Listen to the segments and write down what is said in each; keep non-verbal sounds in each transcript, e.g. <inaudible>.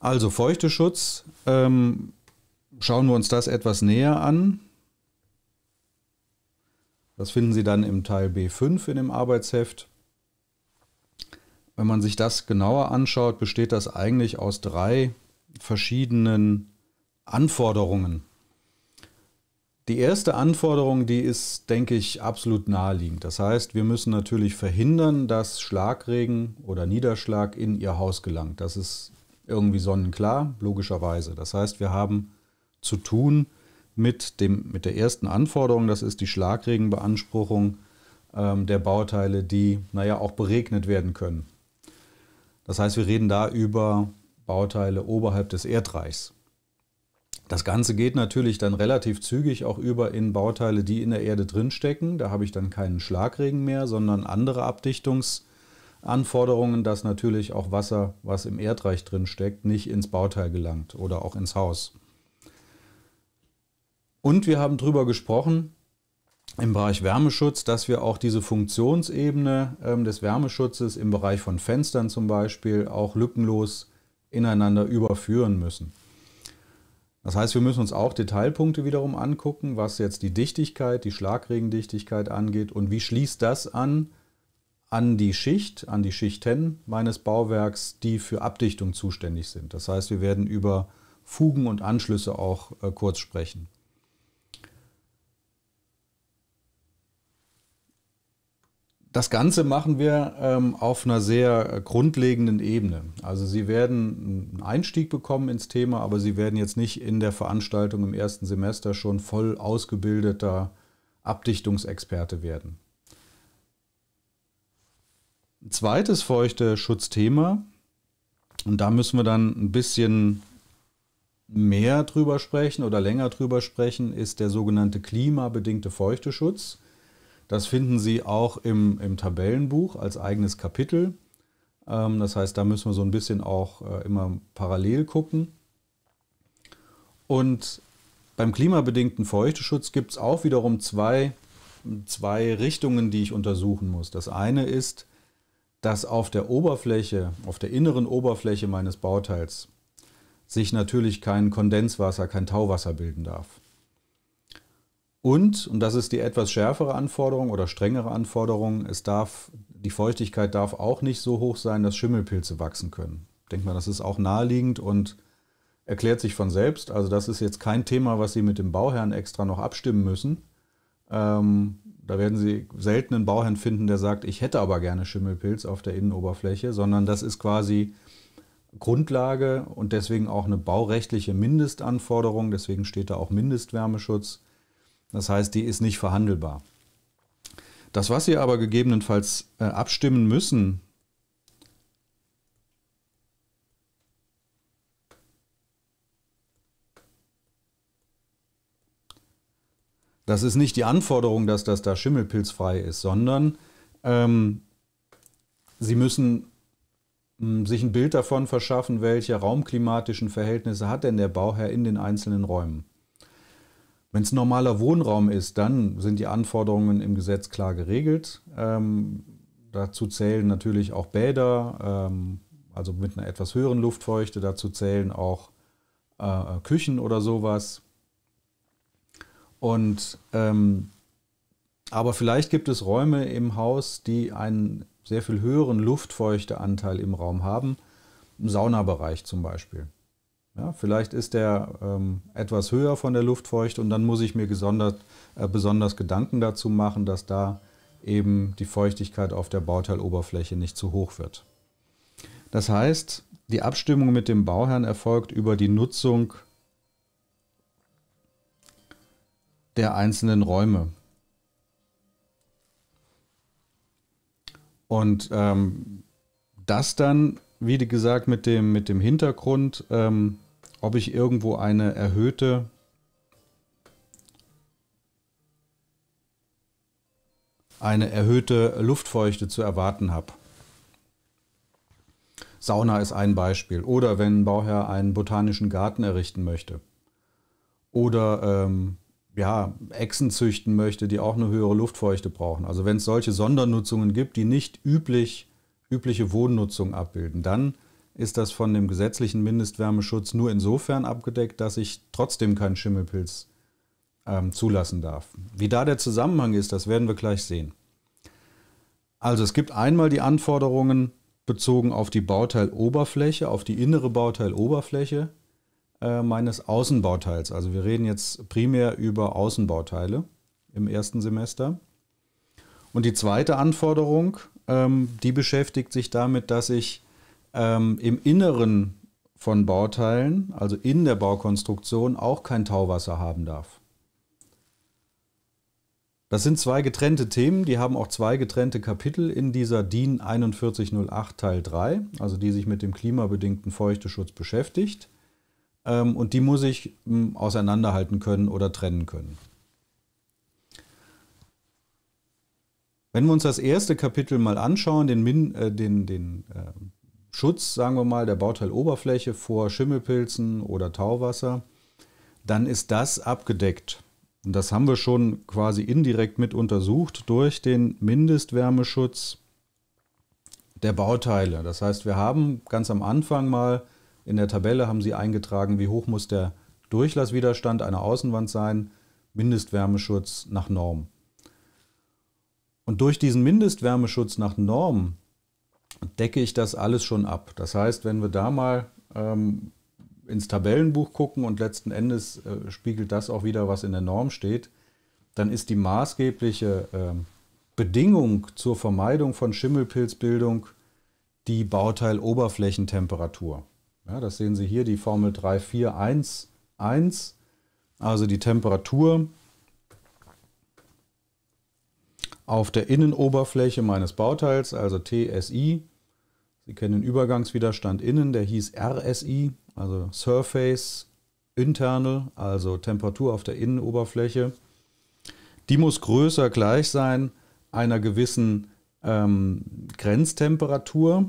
Also Feuchteschutz, ähm, schauen wir uns das etwas näher an. Das finden Sie dann im Teil B5 in dem Arbeitsheft. Wenn man sich das genauer anschaut, besteht das eigentlich aus drei verschiedenen Anforderungen. Die erste Anforderung, die ist, denke ich, absolut naheliegend. Das heißt, wir müssen natürlich verhindern, dass Schlagregen oder Niederschlag in Ihr Haus gelangt. Das ist irgendwie sonnenklar, logischerweise. Das heißt, wir haben zu tun mit, dem, mit der ersten Anforderung, das ist die Schlagregenbeanspruchung ähm, der Bauteile, die, naja, auch beregnet werden können. Das heißt, wir reden da über Bauteile oberhalb des Erdreichs. Das Ganze geht natürlich dann relativ zügig auch über in Bauteile, die in der Erde drinstecken. Da habe ich dann keinen Schlagregen mehr, sondern andere Abdichtungs- Anforderungen, dass natürlich auch Wasser, was im Erdreich drin steckt, nicht ins Bauteil gelangt oder auch ins Haus. Und wir haben darüber gesprochen im Bereich Wärmeschutz, dass wir auch diese Funktionsebene ähm, des Wärmeschutzes im Bereich von Fenstern zum Beispiel auch lückenlos ineinander überführen müssen. Das heißt, wir müssen uns auch Detailpunkte wiederum angucken, was jetzt die Dichtigkeit, die Schlagregendichtigkeit angeht und wie schließt das an an die Schicht, an die Schichten meines Bauwerks, die für Abdichtung zuständig sind. Das heißt, wir werden über Fugen und Anschlüsse auch äh, kurz sprechen. Das Ganze machen wir ähm, auf einer sehr äh, grundlegenden Ebene. Also Sie werden einen Einstieg bekommen ins Thema, aber Sie werden jetzt nicht in der Veranstaltung im ersten Semester schon voll ausgebildeter Abdichtungsexperte werden. Ein zweites feuchte Schutzthema, und da müssen wir dann ein bisschen mehr drüber sprechen oder länger drüber sprechen, ist der sogenannte klimabedingte Feuchteschutz. Das finden Sie auch im, im Tabellenbuch als eigenes Kapitel. Ähm, das heißt, da müssen wir so ein bisschen auch äh, immer parallel gucken. Und beim klimabedingten Feuchteschutz gibt es auch wiederum zwei, zwei Richtungen, die ich untersuchen muss. Das eine ist, dass auf der Oberfläche, auf der inneren Oberfläche meines Bauteils sich natürlich kein Kondenswasser, kein Tauwasser bilden darf. Und, und das ist die etwas schärfere Anforderung oder strengere Anforderung, es darf, die Feuchtigkeit darf auch nicht so hoch sein, dass Schimmelpilze wachsen können. Denkt man, das ist auch naheliegend und erklärt sich von selbst. Also das ist jetzt kein Thema, was Sie mit dem Bauherrn extra noch abstimmen müssen. Ähm, da werden Sie selten einen Bauherrn finden, der sagt, ich hätte aber gerne Schimmelpilz auf der Innenoberfläche, sondern das ist quasi Grundlage und deswegen auch eine baurechtliche Mindestanforderung. Deswegen steht da auch Mindestwärmeschutz. Das heißt, die ist nicht verhandelbar. Das, was Sie aber gegebenenfalls äh, abstimmen müssen Das ist nicht die Anforderung, dass das da schimmelpilzfrei ist, sondern ähm, Sie müssen hm, sich ein Bild davon verschaffen, welche raumklimatischen Verhältnisse hat denn der Bauherr in den einzelnen Räumen. Wenn es normaler Wohnraum ist, dann sind die Anforderungen im Gesetz klar geregelt. Ähm, dazu zählen natürlich auch Bäder, ähm, also mit einer etwas höheren Luftfeuchte. Dazu zählen auch äh, Küchen oder sowas. Und ähm, aber vielleicht gibt es Räume im Haus, die einen sehr viel höheren Luftfeuchteanteil im Raum haben. Im Saunabereich zum Beispiel. Ja, vielleicht ist der ähm, etwas höher von der Luftfeuchte und dann muss ich mir äh, besonders Gedanken dazu machen, dass da eben die Feuchtigkeit auf der Bauteiloberfläche nicht zu hoch wird. Das heißt, die Abstimmung mit dem Bauherrn erfolgt über die Nutzung der einzelnen Räume. Und ähm, das dann, wie gesagt, mit dem, mit dem Hintergrund, ähm, ob ich irgendwo eine erhöhte eine erhöhte Luftfeuchte zu erwarten habe. Sauna ist ein Beispiel. Oder wenn ein Bauherr einen botanischen Garten errichten möchte. Oder ähm, ja, Echsen züchten möchte, die auch eine höhere Luftfeuchte brauchen. Also wenn es solche Sondernutzungen gibt, die nicht üblich, übliche Wohnnutzung abbilden, dann ist das von dem gesetzlichen Mindestwärmeschutz nur insofern abgedeckt, dass ich trotzdem keinen Schimmelpilz ähm, zulassen darf. Wie da der Zusammenhang ist, das werden wir gleich sehen. Also es gibt einmal die Anforderungen bezogen auf die Bauteiloberfläche, auf die innere Bauteiloberfläche. Äh, meines Außenbauteils. Also wir reden jetzt primär über Außenbauteile im ersten Semester. Und die zweite Anforderung, ähm, die beschäftigt sich damit, dass ich ähm, im Inneren von Bauteilen, also in der Baukonstruktion, auch kein Tauwasser haben darf. Das sind zwei getrennte Themen, die haben auch zwei getrennte Kapitel in dieser DIN 4108 Teil 3, also die sich mit dem klimabedingten Feuchteschutz beschäftigt. Ähm, und die muss ich hm, auseinanderhalten können oder trennen können. Wenn wir uns das erste Kapitel mal anschauen, den, Min, äh, den, den äh, Schutz, sagen wir mal, der Bauteiloberfläche vor Schimmelpilzen oder Tauwasser, dann ist das abgedeckt. Und das haben wir schon quasi indirekt mit untersucht durch den Mindestwärmeschutz der Bauteile. Das heißt, wir haben ganz am Anfang mal in der Tabelle haben Sie eingetragen, wie hoch muss der Durchlasswiderstand einer Außenwand sein, Mindestwärmeschutz nach Norm. Und durch diesen Mindestwärmeschutz nach Norm decke ich das alles schon ab. Das heißt, wenn wir da mal ähm, ins Tabellenbuch gucken und letzten Endes äh, spiegelt das auch wieder, was in der Norm steht, dann ist die maßgebliche äh, Bedingung zur Vermeidung von Schimmelpilzbildung die Bauteiloberflächentemperatur. Ja, das sehen Sie hier, die Formel 3411, also die Temperatur auf der Innenoberfläche meines Bauteils, also TSI. Sie kennen den Übergangswiderstand innen, der hieß RSI, also Surface Internal, also Temperatur auf der Innenoberfläche. Die muss größer gleich sein einer gewissen ähm, Grenztemperatur.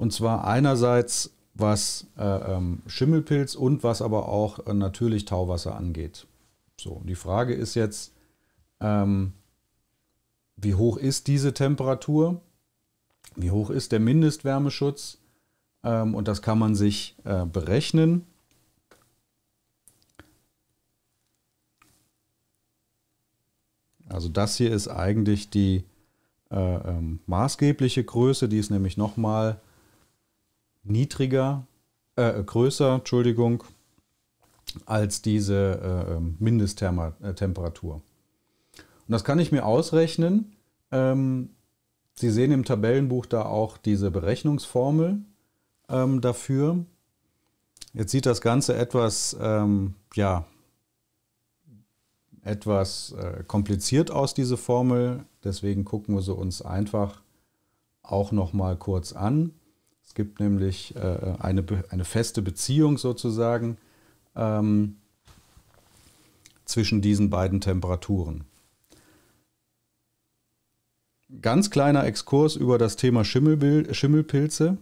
Und zwar einerseits was äh, ähm, Schimmelpilz und was aber auch äh, natürlich Tauwasser angeht. So, die Frage ist jetzt, ähm, wie hoch ist diese Temperatur? Wie hoch ist der Mindestwärmeschutz? Ähm, und das kann man sich äh, berechnen. Also das hier ist eigentlich die äh, ähm, maßgebliche Größe, die ist nämlich nochmal niedriger, äh, äh, größer, Entschuldigung, als diese äh, ähm, Mindesttemperatur. Äh, Und das kann ich mir ausrechnen. Ähm, Sie sehen im Tabellenbuch da auch diese Berechnungsformel ähm, dafür. Jetzt sieht das Ganze etwas, ähm, ja, etwas äh, kompliziert aus, diese Formel. Deswegen gucken wir sie uns einfach auch noch mal kurz an. Es gibt nämlich äh, eine, eine feste Beziehung sozusagen ähm, zwischen diesen beiden Temperaturen. Ganz kleiner Exkurs über das Thema Schimmelpilze.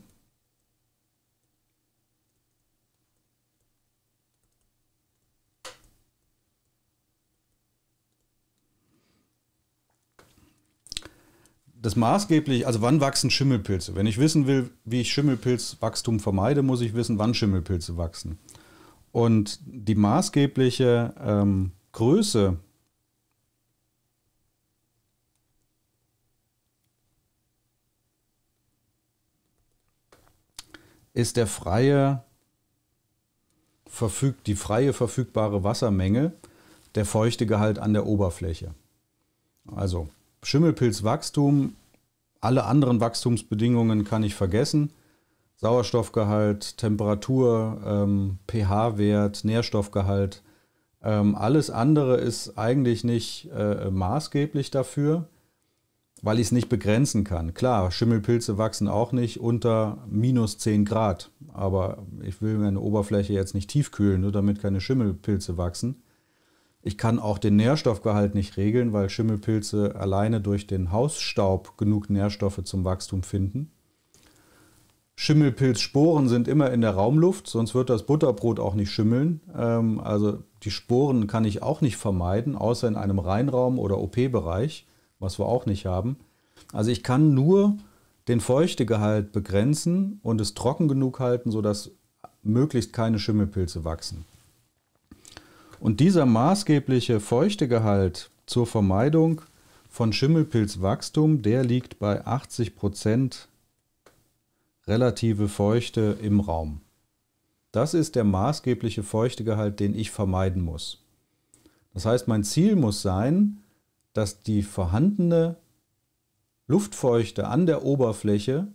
das maßgeblich, also wann wachsen Schimmelpilze? Wenn ich wissen will, wie ich Schimmelpilzwachstum vermeide, muss ich wissen, wann Schimmelpilze wachsen. Und die maßgebliche ähm, Größe ist der freie verfügt die freie verfügbare Wassermenge, der feuchte Gehalt an der Oberfläche. Also Schimmelpilzwachstum, alle anderen Wachstumsbedingungen kann ich vergessen. Sauerstoffgehalt, Temperatur, ähm, pH-Wert, Nährstoffgehalt, ähm, alles andere ist eigentlich nicht äh, maßgeblich dafür, weil ich es nicht begrenzen kann. Klar, Schimmelpilze wachsen auch nicht unter minus 10 Grad, aber ich will meine Oberfläche jetzt nicht tiefkühlen, nur damit keine Schimmelpilze wachsen. Ich kann auch den Nährstoffgehalt nicht regeln, weil Schimmelpilze alleine durch den Hausstaub genug Nährstoffe zum Wachstum finden. Schimmelpilzsporen sind immer in der Raumluft, sonst wird das Butterbrot auch nicht schimmeln. Ähm, also die Sporen kann ich auch nicht vermeiden, außer in einem Reinraum oder OP-Bereich, was wir auch nicht haben. Also ich kann nur den Feuchtegehalt begrenzen und es trocken genug halten, sodass möglichst keine Schimmelpilze wachsen. Und dieser maßgebliche Feuchtegehalt zur Vermeidung von Schimmelpilzwachstum, der liegt bei 80 Prozent relative Feuchte im Raum. Das ist der maßgebliche Feuchtegehalt, den ich vermeiden muss. Das heißt, mein Ziel muss sein, dass die vorhandene Luftfeuchte an der Oberfläche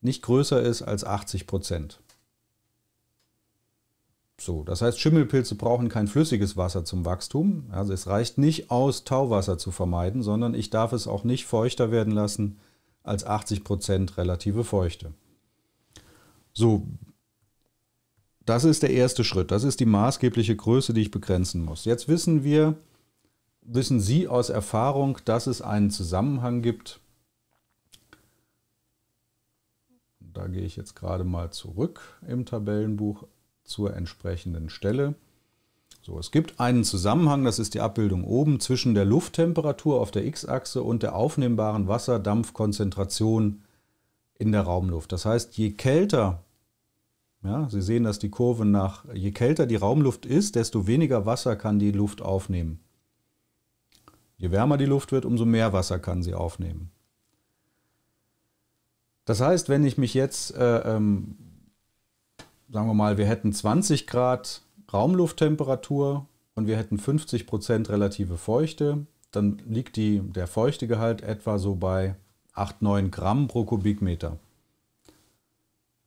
nicht größer ist als 80 Prozent. So, das heißt, Schimmelpilze brauchen kein flüssiges Wasser zum Wachstum. Also es reicht nicht aus, Tauwasser zu vermeiden, sondern ich darf es auch nicht feuchter werden lassen als 80% Prozent relative Feuchte. So, das ist der erste Schritt. Das ist die maßgebliche Größe, die ich begrenzen muss. Jetzt wissen wir, wissen Sie aus Erfahrung, dass es einen Zusammenhang gibt. Da gehe ich jetzt gerade mal zurück im Tabellenbuch zur entsprechenden Stelle. So, es gibt einen Zusammenhang, das ist die Abbildung oben, zwischen der Lufttemperatur auf der x-Achse und der aufnehmbaren Wasserdampfkonzentration in der Raumluft. Das heißt, je kälter, ja, Sie sehen, dass die Kurve nach, je kälter die Raumluft ist, desto weniger Wasser kann die Luft aufnehmen. Je wärmer die Luft wird, umso mehr Wasser kann sie aufnehmen. Das heißt, wenn ich mich jetzt äh, ähm, sagen wir mal, wir hätten 20 Grad Raumlufttemperatur und wir hätten 50 Prozent relative Feuchte, dann liegt die, der Feuchtegehalt etwa so bei 8, 9 Gramm pro Kubikmeter.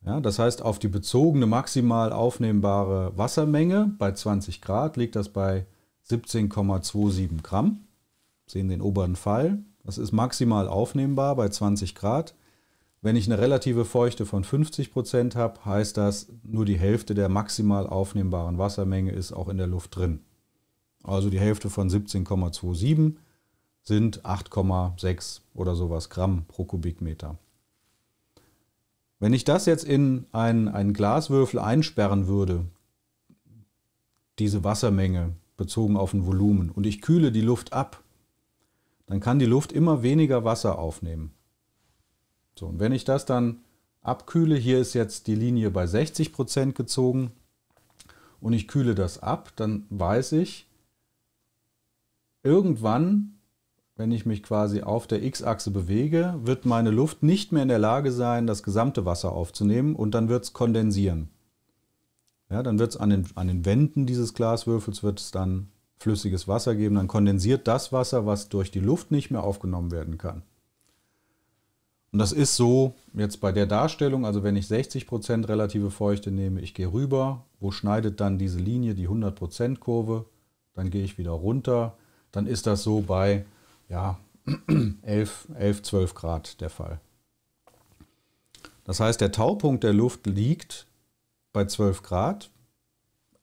Ja, das heißt, auf die bezogene maximal aufnehmbare Wassermenge bei 20 Grad liegt das bei 17,27 Gramm. Sehen den oberen Fall. Das ist maximal aufnehmbar bei 20 Grad. Wenn ich eine relative Feuchte von 50 habe, heißt das, nur die Hälfte der maximal aufnehmbaren Wassermenge ist auch in der Luft drin. Also die Hälfte von 17,27 sind 8,6 oder sowas Gramm pro Kubikmeter. Wenn ich das jetzt in einen, einen Glaswürfel einsperren würde, diese Wassermenge bezogen auf ein Volumen, und ich kühle die Luft ab, dann kann die Luft immer weniger Wasser aufnehmen. So, und wenn ich das dann abkühle, hier ist jetzt die Linie bei 60% gezogen und ich kühle das ab, dann weiß ich, irgendwann, wenn ich mich quasi auf der x-Achse bewege, wird meine Luft nicht mehr in der Lage sein, das gesamte Wasser aufzunehmen und dann wird es kondensieren. Ja, dann wird es an den, an den Wänden dieses Glaswürfels wird es dann flüssiges Wasser geben, dann kondensiert das Wasser, was durch die Luft nicht mehr aufgenommen werden kann. Und das ist so jetzt bei der Darstellung, also wenn ich 60% relative Feuchte nehme, ich gehe rüber, wo schneidet dann diese Linie die 100% Kurve, dann gehe ich wieder runter, dann ist das so bei ja, 11, 11, 12 Grad der Fall. Das heißt, der Taupunkt der Luft liegt bei 12 Grad,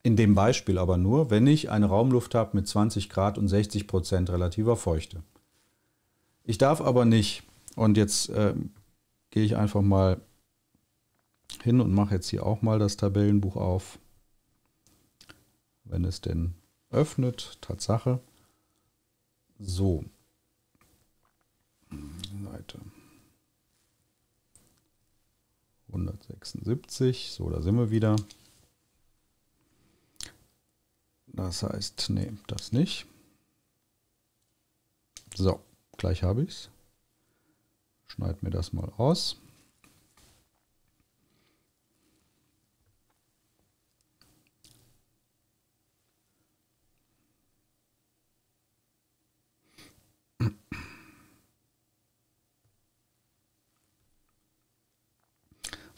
in dem Beispiel aber nur, wenn ich eine Raumluft habe mit 20 Grad und 60% relativer Feuchte. Ich darf aber nicht und jetzt ähm, gehe ich einfach mal hin und mache jetzt hier auch mal das Tabellenbuch auf. Wenn es denn öffnet, Tatsache. So. Seite 176. So, da sind wir wieder. Das heißt, nee, das nicht. So, gleich habe ich es schneide mir das mal aus.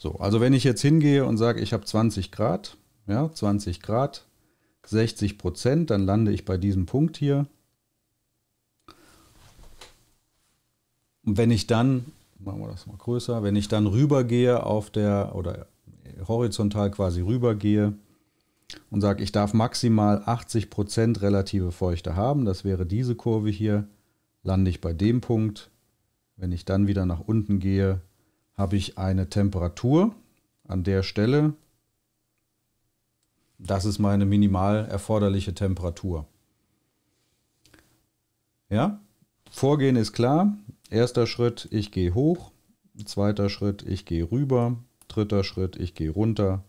So, also wenn ich jetzt hingehe und sage, ich habe 20 Grad, ja, 20 Grad, 60 Prozent, dann lande ich bei diesem Punkt hier. Und wenn ich dann, machen wir das mal größer, wenn ich dann rübergehe auf der, oder horizontal quasi rübergehe und sage, ich darf maximal 80% relative Feuchte haben, das wäre diese Kurve hier, lande ich bei dem Punkt. Wenn ich dann wieder nach unten gehe, habe ich eine Temperatur an der Stelle. Das ist meine minimal erforderliche Temperatur. Ja, Vorgehen ist klar. Erster Schritt, ich gehe hoch. Zweiter Schritt, ich gehe rüber. Dritter Schritt, ich gehe runter.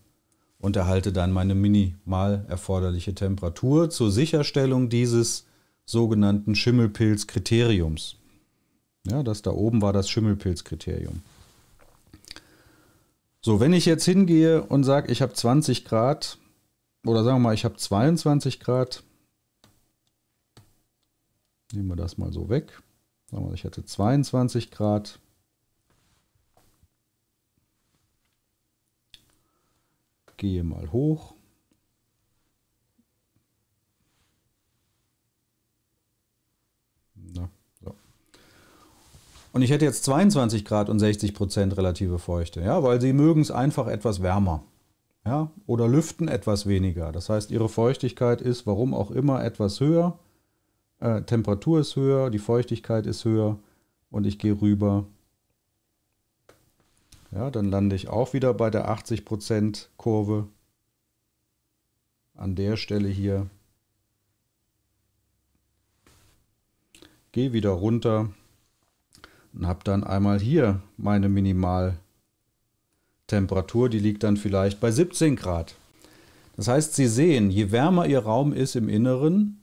Und erhalte dann meine minimal erforderliche Temperatur zur Sicherstellung dieses sogenannten Schimmelpilzkriteriums. Ja, das da oben war das Schimmelpilzkriterium. So, wenn ich jetzt hingehe und sage, ich habe 20 Grad oder sagen wir mal, ich habe 22 Grad, nehmen wir das mal so weg. Sagen wir, ich hätte 22 Grad. Gehe mal hoch. Na, so. Und ich hätte jetzt 22 Grad und 60 Prozent relative Feuchte, ja, weil sie mögen es einfach etwas wärmer. Ja, oder lüften etwas weniger. Das heißt, ihre Feuchtigkeit ist, warum auch immer, etwas höher äh, Temperatur ist höher, die Feuchtigkeit ist höher und ich gehe rüber. Ja, dann lande ich auch wieder bei der 80% Kurve an der Stelle hier. Gehe wieder runter und habe dann einmal hier meine Minimaltemperatur, die liegt dann vielleicht bei 17 Grad. Das heißt, Sie sehen, je wärmer Ihr Raum ist im Inneren,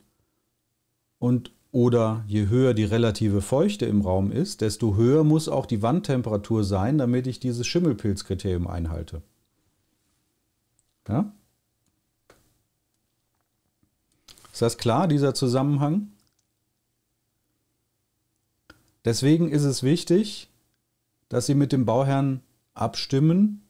und oder je höher die relative Feuchte im Raum ist, desto höher muss auch die Wandtemperatur sein, damit ich dieses Schimmelpilzkriterium einhalte. Ja? Ist das klar, dieser Zusammenhang? Deswegen ist es wichtig, dass Sie mit dem Bauherrn abstimmen,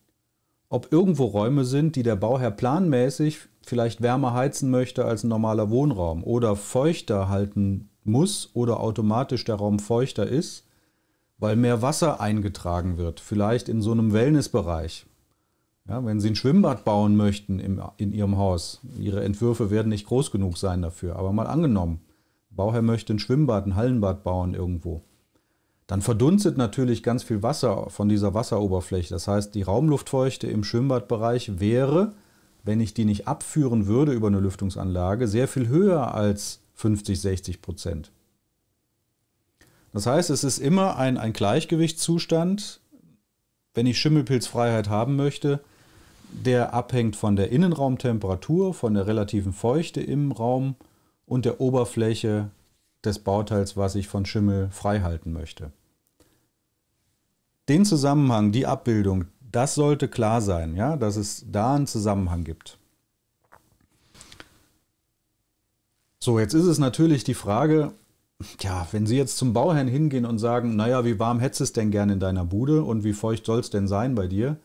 ob irgendwo Räume sind, die der Bauherr planmäßig vielleicht wärmer heizen möchte als ein normaler Wohnraum oder feuchter halten muss oder automatisch der Raum feuchter ist, weil mehr Wasser eingetragen wird, vielleicht in so einem Wellnessbereich. Ja, wenn Sie ein Schwimmbad bauen möchten im, in Ihrem Haus, Ihre Entwürfe werden nicht groß genug sein dafür, aber mal angenommen, Bauherr möchte ein Schwimmbad, ein Hallenbad bauen irgendwo, dann verdunstet natürlich ganz viel Wasser von dieser Wasseroberfläche. Das heißt, die Raumluftfeuchte im Schwimmbadbereich wäre wenn ich die nicht abführen würde über eine Lüftungsanlage, sehr viel höher als 50, 60 Prozent. Das heißt, es ist immer ein, ein Gleichgewichtszustand, wenn ich Schimmelpilzfreiheit haben möchte, der abhängt von der Innenraumtemperatur, von der relativen Feuchte im Raum und der Oberfläche des Bauteils, was ich von Schimmel frei halten möchte. Den Zusammenhang, die Abbildung, das sollte klar sein, ja, dass es da einen Zusammenhang gibt. So, jetzt ist es natürlich die Frage, ja, wenn Sie jetzt zum Bauherrn hingehen und sagen, naja, wie warm hättest es denn gern in deiner Bude und wie feucht soll es denn sein bei dir?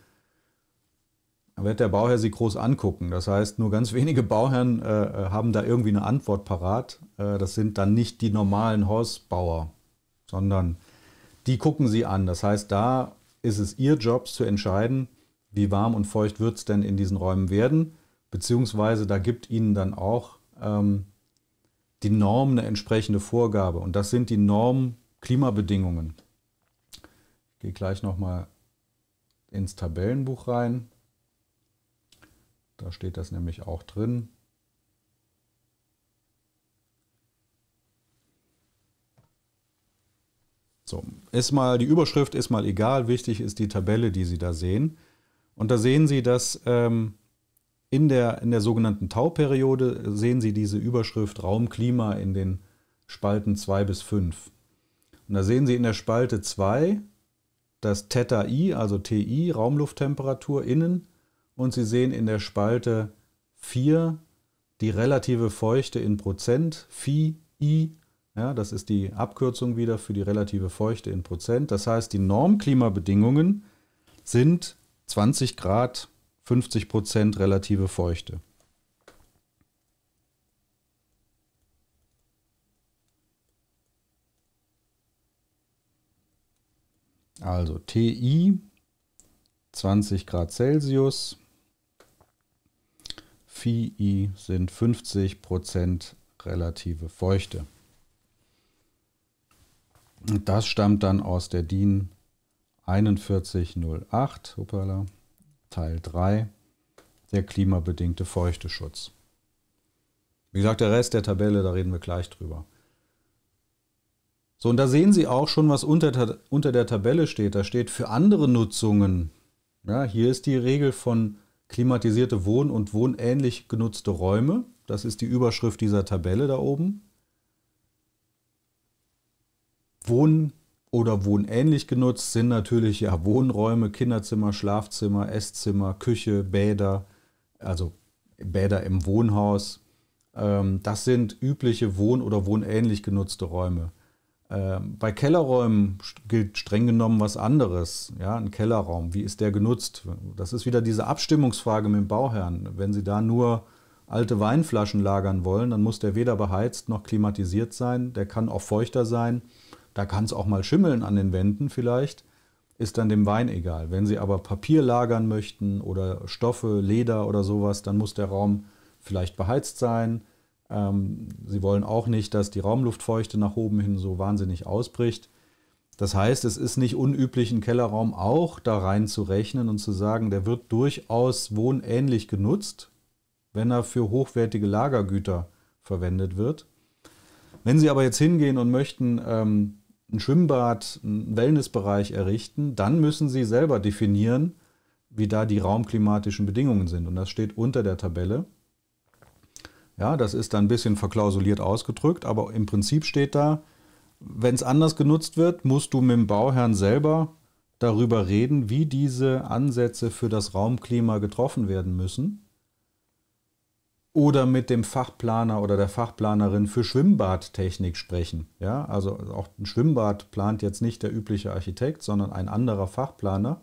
Dann wird der Bauherr Sie groß angucken. Das heißt, nur ganz wenige Bauherren äh, äh, haben da irgendwie eine Antwort parat. Äh, das sind dann nicht die normalen Hausbauer, sondern die gucken Sie an. Das heißt, da ist es ihr Job zu entscheiden, wie warm und feucht wird es denn in diesen Räumen werden, beziehungsweise da gibt ihnen dann auch ähm, die Norm eine entsprechende Vorgabe und das sind die norm Klimabedingungen. Ich gehe gleich nochmal ins Tabellenbuch rein. Da steht das nämlich auch drin. So, ist mal die Überschrift, ist mal egal. Wichtig ist die Tabelle, die Sie da sehen. Und da sehen Sie, dass ähm, in, der, in der sogenannten Tauperiode äh, sehen Sie diese Überschrift Raumklima in den Spalten 2 bis 5. Und da sehen Sie in der Spalte 2 das Theta I, also TI, Raumlufttemperatur innen. Und Sie sehen in der Spalte 4 die relative Feuchte in Prozent, Phi I ja, das ist die Abkürzung wieder für die relative Feuchte in Prozent. Das heißt, die Normklimabedingungen sind 20 Grad, 50 Prozent relative Feuchte. Also TI 20 Grad Celsius, Phi sind 50 relative Feuchte das stammt dann aus der DIN 4108, hoppala, Teil 3, der klimabedingte Feuchteschutz. Wie gesagt, der Rest der Tabelle, da reden wir gleich drüber. So, und da sehen Sie auch schon, was unter, unter der Tabelle steht. Da steht für andere Nutzungen. Ja, hier ist die Regel von klimatisierte Wohn- und wohnähnlich genutzte Räume. Das ist die Überschrift dieser Tabelle da oben. Wohn- oder wohnähnlich genutzt sind natürlich ja Wohnräume, Kinderzimmer, Schlafzimmer, Esszimmer, Küche, Bäder, also Bäder im Wohnhaus. Ähm, das sind übliche Wohn- oder wohnähnlich genutzte Räume. Ähm, bei Kellerräumen gilt streng genommen was anderes. Ja, ein Kellerraum, wie ist der genutzt? Das ist wieder diese Abstimmungsfrage mit dem Bauherrn. Wenn Sie da nur alte Weinflaschen lagern wollen, dann muss der weder beheizt noch klimatisiert sein. Der kann auch feuchter sein. Da kann es auch mal schimmeln an den Wänden vielleicht, ist dann dem Wein egal. Wenn Sie aber Papier lagern möchten oder Stoffe, Leder oder sowas, dann muss der Raum vielleicht beheizt sein. Ähm, Sie wollen auch nicht, dass die Raumluftfeuchte nach oben hin so wahnsinnig ausbricht. Das heißt, es ist nicht unüblich, einen Kellerraum auch da rein zu rechnen und zu sagen, der wird durchaus wohnähnlich genutzt, wenn er für hochwertige Lagergüter verwendet wird. Wenn Sie aber jetzt hingehen und möchten ähm, ein Schwimmbad, einen Wellnessbereich errichten, dann müssen sie selber definieren, wie da die raumklimatischen Bedingungen sind. Und das steht unter der Tabelle. Ja, das ist dann ein bisschen verklausuliert ausgedrückt, aber im Prinzip steht da, wenn es anders genutzt wird, musst du mit dem Bauherrn selber darüber reden, wie diese Ansätze für das Raumklima getroffen werden müssen oder mit dem Fachplaner oder der Fachplanerin für Schwimmbadtechnik sprechen. Ja, also auch ein Schwimmbad plant jetzt nicht der übliche Architekt, sondern ein anderer Fachplaner.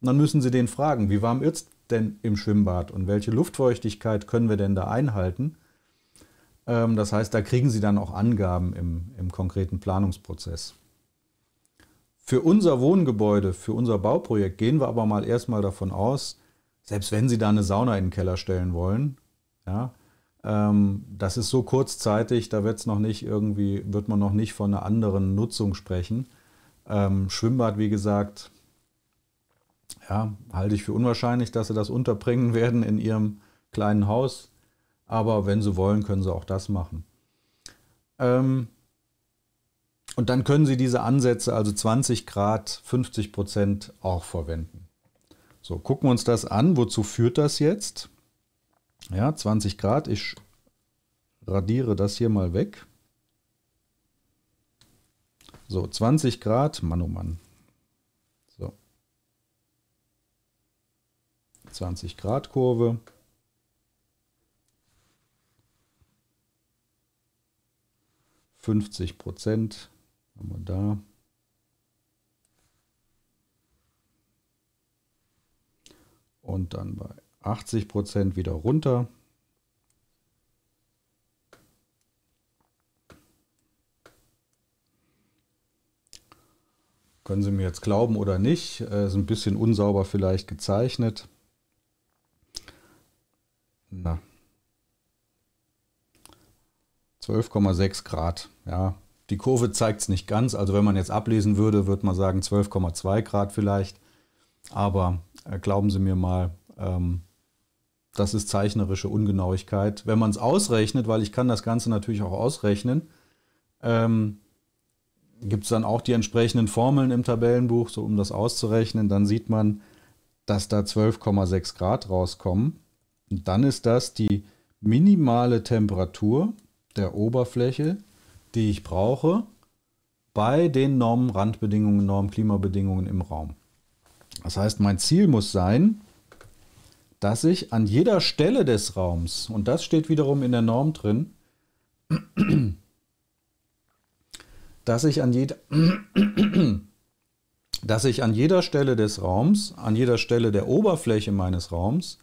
Und dann müssen Sie den fragen, wie warm ist denn im Schwimmbad und welche Luftfeuchtigkeit können wir denn da einhalten? Ähm, das heißt, da kriegen Sie dann auch Angaben im, im konkreten Planungsprozess. Für unser Wohngebäude, für unser Bauprojekt gehen wir aber mal erstmal davon aus, selbst wenn Sie da eine Sauna in den Keller stellen wollen, ja? Ähm, das ist so kurzzeitig, da wird's noch nicht irgendwie, wird man noch nicht von einer anderen Nutzung sprechen. Ähm, Schwimmbad, wie gesagt, ja, halte ich für unwahrscheinlich, dass sie das unterbringen <laughs> werden in ihrem kleinen Haus. Aber wenn sie wollen, können sie auch das machen. Ähm, und dann können Sie diese Ansätze, also 20 Grad, 50 Prozent, auch verwenden. So, gucken wir uns das an. Wozu führt das jetzt? Ja, 20 Grad. Ich radiere das hier mal weg. So, 20 Grad. Mann, oh Mann. So. 20 Grad Kurve. Fünfzig Prozent haben wir da. Und dann bei 80 Prozent wieder runter. Können Sie mir jetzt glauben oder nicht? Äh, ist ein bisschen unsauber vielleicht gezeichnet. Na. 12,6 Grad. Ja, die Kurve zeigt es nicht ganz. Also wenn man jetzt ablesen würde, würde man sagen 12,2 Grad vielleicht. Aber äh, glauben Sie mir mal, ähm, das ist zeichnerische Ungenauigkeit. Wenn man es ausrechnet, weil ich kann das Ganze natürlich auch ausrechnen, ähm, gibt es dann auch die entsprechenden Formeln im Tabellenbuch, so um das auszurechnen, dann sieht man, dass da 12,6 Grad rauskommen. Und dann ist das die minimale Temperatur der Oberfläche, die ich brauche, bei den Normen, Randbedingungen, Normen, Klimabedingungen im Raum. Das heißt, mein Ziel muss sein, dass ich an jeder Stelle des Raums, und das steht wiederum in der Norm drin, <clears throat> dass ich an jeder <clears throat> dass ich an jeder Stelle des Raums, an jeder Stelle der Oberfläche meines Raums,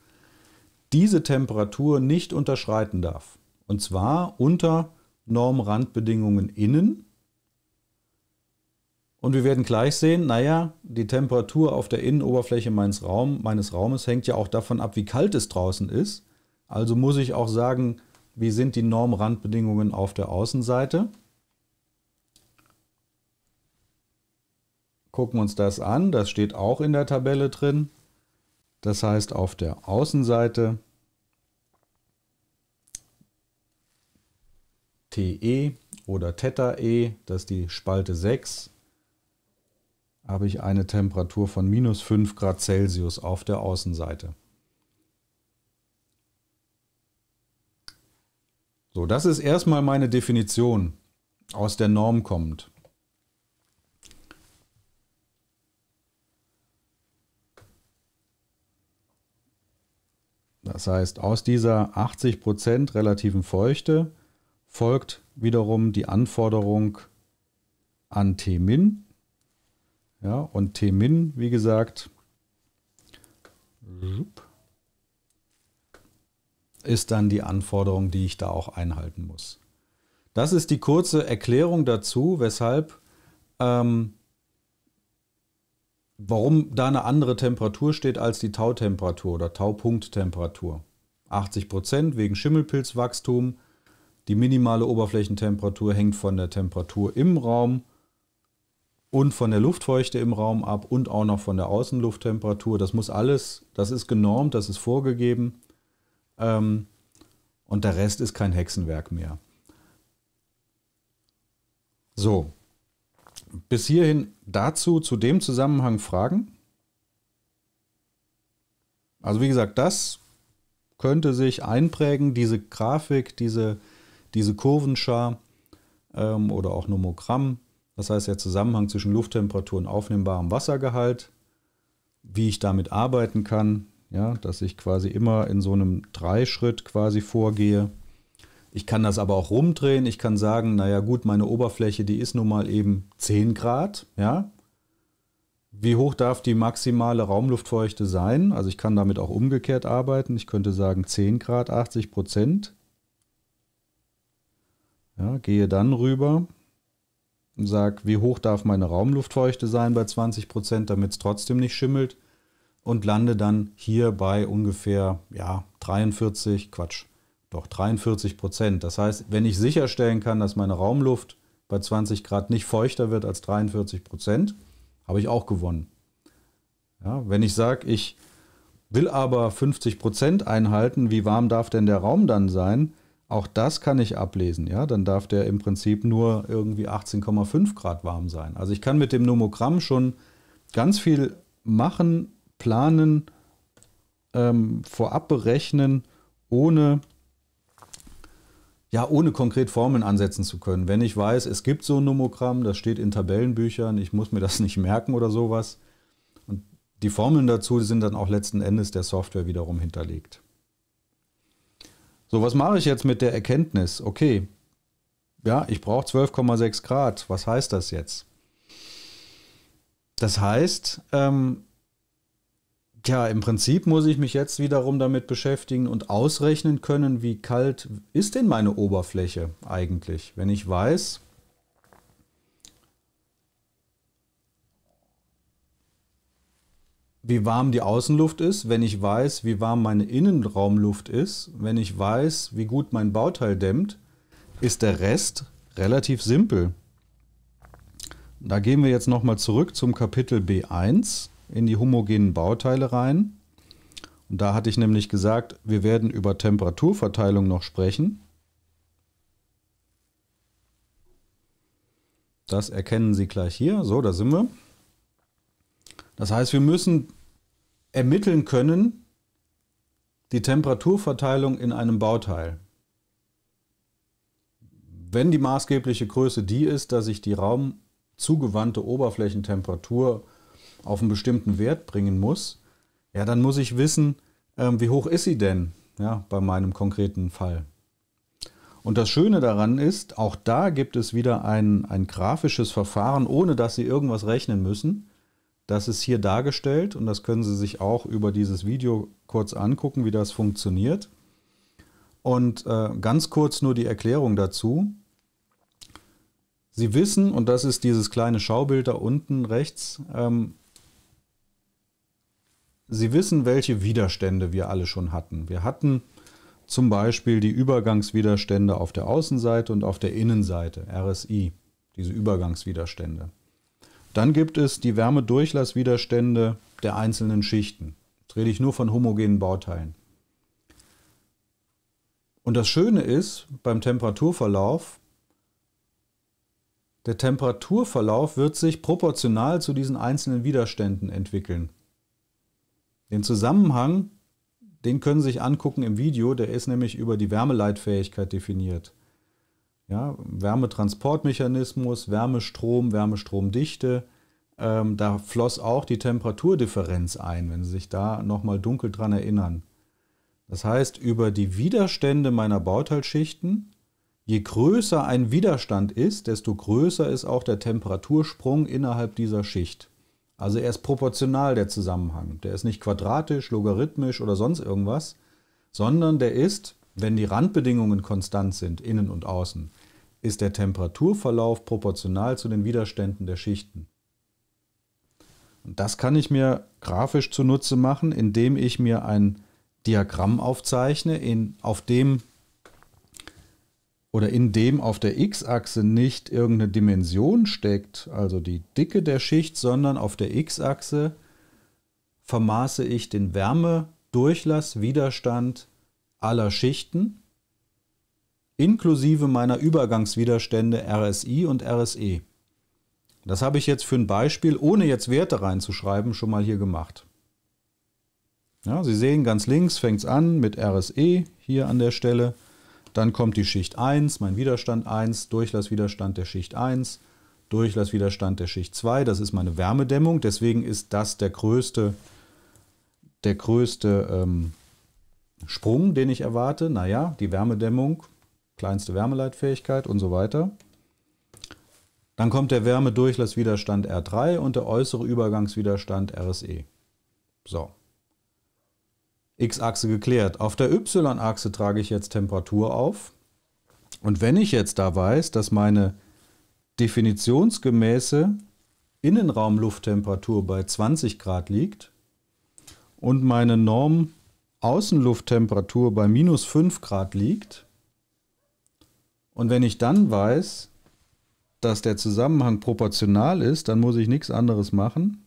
diese Temperatur nicht unterschreiten darf. Und zwar unter Normrandbedingungen innen und wir werden gleich sehen, naja, die Temperatur auf der Innenoberfläche meines, Raum, meines Raumes hängt ja auch davon ab, wie kalt es draußen ist. Also muss ich auch sagen, wie sind die Normrandbedingungen auf der Außenseite. Gucken wir uns das an, das steht auch in der Tabelle drin. Das heißt, auf der Außenseite TE oder Theta E, das ist die Spalte 6, habe ich eine Temperatur von minus 5 Grad Celsius auf der Außenseite. So, das ist erstmal meine Definition, aus der Norm kommend. Das heißt, aus dieser 80% relativen Feuchte folgt wiederum die Anforderung an T-min ja, und T-Min, wie gesagt, ist dann die Anforderung, die ich da auch einhalten muss. Das ist die kurze Erklärung dazu, weshalb, ähm, warum da eine andere Temperatur steht als die Tautemperatur oder Taupunkttemperatur. 80 Prozent wegen Schimmelpilzwachstum. Die minimale Oberflächentemperatur hängt von der Temperatur im Raum ab und von der Luftfeuchte im Raum ab und auch noch von der Außenlufttemperatur. Das muss alles, das ist genormt, das ist vorgegeben. Ähm, und der Rest ist kein Hexenwerk mehr. So, bis hierhin dazu, zu dem Zusammenhang Fragen? Also wie gesagt, das könnte sich einprägen, diese Grafik, diese, diese Kurvenschar ähm, oder auch Nomogramm das heißt, der Zusammenhang zwischen Lufttemperatur und aufnehmbarem Wassergehalt, wie ich damit arbeiten kann, ja, dass ich quasi immer in so einem Dreischritt quasi vorgehe. Ich kann das aber auch rumdrehen. Ich kann sagen, naja gut, meine Oberfläche, die ist nun mal eben 10 Grad. Ja? Wie hoch darf die maximale Raumluftfeuchte sein? Also ich kann damit auch umgekehrt arbeiten. Ich könnte sagen 10 Grad, 80 Prozent. Ja, gehe dann rüber sage, wie hoch darf meine Raumluftfeuchte sein bei 20 Prozent, damit es trotzdem nicht schimmelt. Und lande dann hier bei ungefähr, ja, 43, Quatsch, doch 43 Prozent. Das heißt, wenn ich sicherstellen kann, dass meine Raumluft bei 20 Grad nicht feuchter wird als 43 Prozent, habe ich auch gewonnen. Ja, wenn ich sage, ich will aber 50 Prozent einhalten, wie warm darf denn der Raum dann sein? Auch das kann ich ablesen, ja. Dann darf der im Prinzip nur irgendwie 18,5 Grad warm sein. Also ich kann mit dem Nomogramm schon ganz viel machen, planen, ähm, vorab berechnen, ohne, ja, ohne konkret Formeln ansetzen zu können. Wenn ich weiß, es gibt so ein Nomogramm, das steht in Tabellenbüchern, ich muss mir das <laughs> nicht merken oder sowas. Und die Formeln dazu sind dann auch letzten Endes der Software wiederum hinterlegt. So, was mache ich jetzt mit der Erkenntnis? Okay, ja, ich brauche 12,6 Grad. Was heißt das jetzt? Das heißt, ähm, Tja, im Prinzip muss ich mich jetzt wiederum damit beschäftigen und ausrechnen können, wie kalt ist denn meine Oberfläche eigentlich, wenn ich weiß, wie warm die Außenluft ist, wenn ich weiß, wie warm meine Innenraumluft ist, wenn ich weiß, wie gut mein Bauteil dämmt, ist der Rest relativ simpel. Da gehen wir jetzt nochmal zurück zum Kapitel B1 in die homogenen Bauteile rein. Und da hatte ich nämlich gesagt, wir werden über Temperaturverteilung noch sprechen. Das erkennen Sie gleich hier. So, da sind wir. Das heißt, wir müssen ermitteln können die Temperaturverteilung in einem Bauteil. Wenn die maßgebliche Größe die ist, dass ich die raumzugewandte Oberflächentemperatur auf einen bestimmten Wert bringen muss, ja, dann muss ich wissen, ähm, wie hoch ist sie denn ja, bei meinem konkreten Fall. Und das Schöne daran ist, auch da gibt es wieder ein, ein grafisches Verfahren, ohne dass Sie irgendwas rechnen müssen. Das ist hier dargestellt und das können Sie sich auch über dieses Video kurz angucken, wie das funktioniert. Und äh, ganz kurz nur die Erklärung dazu. Sie wissen, und das ist dieses kleine Schaubild da unten rechts, ähm, Sie wissen, welche Widerstände wir alle schon hatten. Wir hatten zum Beispiel die Übergangswiderstände auf der Außenseite und auf der Innenseite, RSI, diese Übergangswiderstände. Dann gibt es die Wärmedurchlasswiderstände der einzelnen Schichten. Jetzt rede ich nur von homogenen Bauteilen. Und das Schöne ist beim Temperaturverlauf, der Temperaturverlauf wird sich proportional zu diesen einzelnen Widerständen entwickeln. Den Zusammenhang, den können Sie sich angucken im Video, der ist nämlich über die Wärmeleitfähigkeit definiert. Ja, Wärmetransportmechanismus, Wärmestrom, Wärmestromdichte. Ähm, da floss auch die Temperaturdifferenz ein, wenn Sie sich da nochmal dunkel dran erinnern. Das heißt, über die Widerstände meiner Bauteilschichten, je größer ein Widerstand ist, desto größer ist auch der Temperatursprung innerhalb dieser Schicht. Also er ist proportional der Zusammenhang. Der ist nicht quadratisch, logarithmisch oder sonst irgendwas, sondern der ist wenn die Randbedingungen konstant sind, innen und außen, ist der Temperaturverlauf proportional zu den Widerständen der Schichten. Und das kann ich mir grafisch zunutze machen, indem ich mir ein Diagramm aufzeichne, in, auf dem oder in dem auf der x-Achse nicht irgendeine Dimension steckt, also die Dicke der Schicht, sondern auf der x-Achse vermaße ich den Wärmedurchlass, Widerstand aller Schichten inklusive meiner Übergangswiderstände RSI und RSE. Das habe ich jetzt für ein Beispiel, ohne jetzt Werte reinzuschreiben, schon mal hier gemacht. Ja, Sie sehen, ganz links fängt es an mit RSE hier an der Stelle. Dann kommt die Schicht 1, mein Widerstand 1, Durchlasswiderstand der Schicht 1, Durchlasswiderstand der Schicht 2, das ist meine Wärmedämmung. Deswegen ist das der größte, der größte ähm, Sprung, den ich erwarte, naja, die Wärmedämmung, kleinste Wärmeleitfähigkeit und so weiter. Dann kommt der Wärmedurchlasswiderstand R3 und der äußere Übergangswiderstand RSE. So. X-Achse geklärt. Auf der Y-Achse trage ich jetzt Temperatur auf. Und wenn ich jetzt da weiß, dass meine definitionsgemäße Innenraumlufttemperatur bei 20 Grad liegt und meine Norm Außenlufttemperatur bei minus 5 Grad liegt und wenn ich dann weiß, dass der Zusammenhang proportional ist, dann muss ich nichts anderes machen,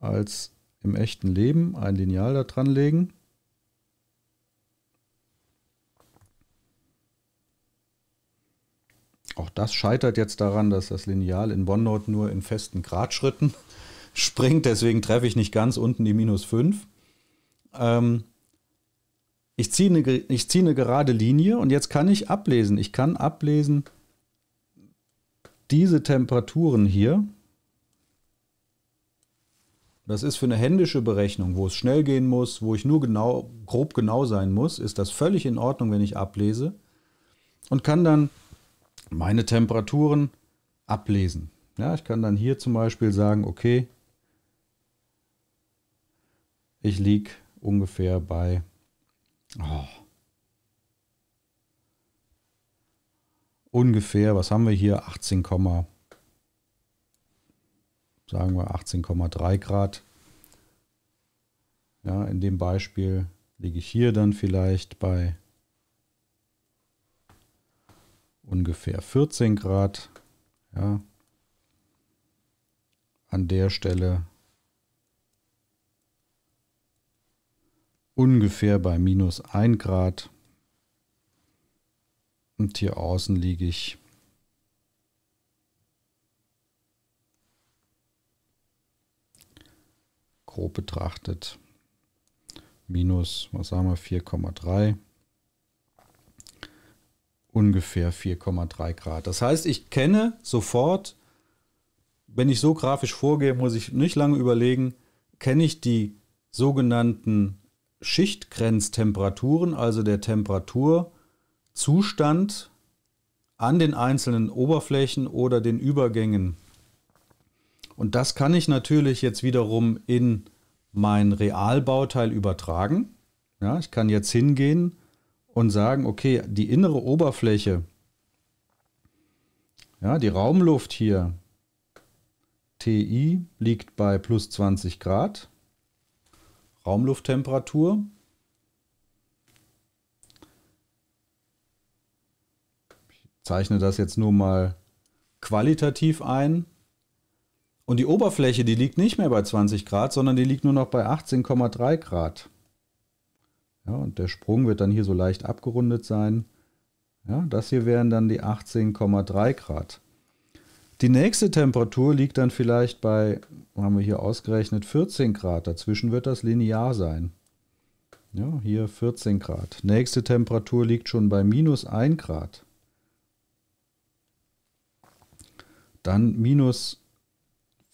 als im echten Leben ein Lineal da dran legen. Auch das scheitert jetzt daran, dass das Lineal in OneNote nur in festen Gradschritten <laughs> springt. Deswegen treffe ich nicht ganz unten die minus 5 ähm, ich ziehe eine, ich eine gerade Linie und jetzt kann ich ablesen. Ich kann ablesen diese Temperaturen hier. Das ist für eine händische Berechnung, wo es schnell gehen muss, wo ich nur genau, grob genau sein muss, ist das völlig in Ordnung, wenn ich ablese und kann dann meine Temperaturen ablesen. Ja, ich kann dann hier zum Beispiel sagen, okay, ich liege ungefähr bei oh, ungefähr, was haben wir hier? 18, sagen wir 18,3 Grad. Ja, in dem Beispiel liege ich hier dann vielleicht bei ungefähr 14 Grad. Ja. An der Stelle ungefähr bei minus 1 Grad. Und hier außen liege ich grob betrachtet minus, was sagen wir, 4,3 ungefähr 4,3 Grad. Das heißt, ich kenne sofort, wenn ich so grafisch vorgehe, muss ich nicht lange überlegen, kenne ich die sogenannten Schichtgrenztemperaturen, also der Temperaturzustand an den einzelnen Oberflächen oder den Übergängen. Und das kann ich natürlich jetzt wiederum in mein Realbauteil übertragen. Ja, ich kann jetzt hingehen und sagen, okay, die innere Oberfläche, ja, die Raumluft hier, TI liegt bei plus 20 Grad. Raumlufttemperatur. Ich zeichne das jetzt nur mal qualitativ ein. Und die Oberfläche, die liegt nicht mehr bei 20 Grad, sondern die liegt nur noch bei 18,3 Grad. Ja, und der Sprung wird dann hier so leicht abgerundet sein. Ja, das hier wären dann die 18,3 Grad. Die nächste Temperatur liegt dann vielleicht bei, haben wir hier ausgerechnet, 14 Grad. Dazwischen wird das linear sein. Ja, hier 14 Grad. Nächste Temperatur liegt schon bei minus 1 Grad. Dann minus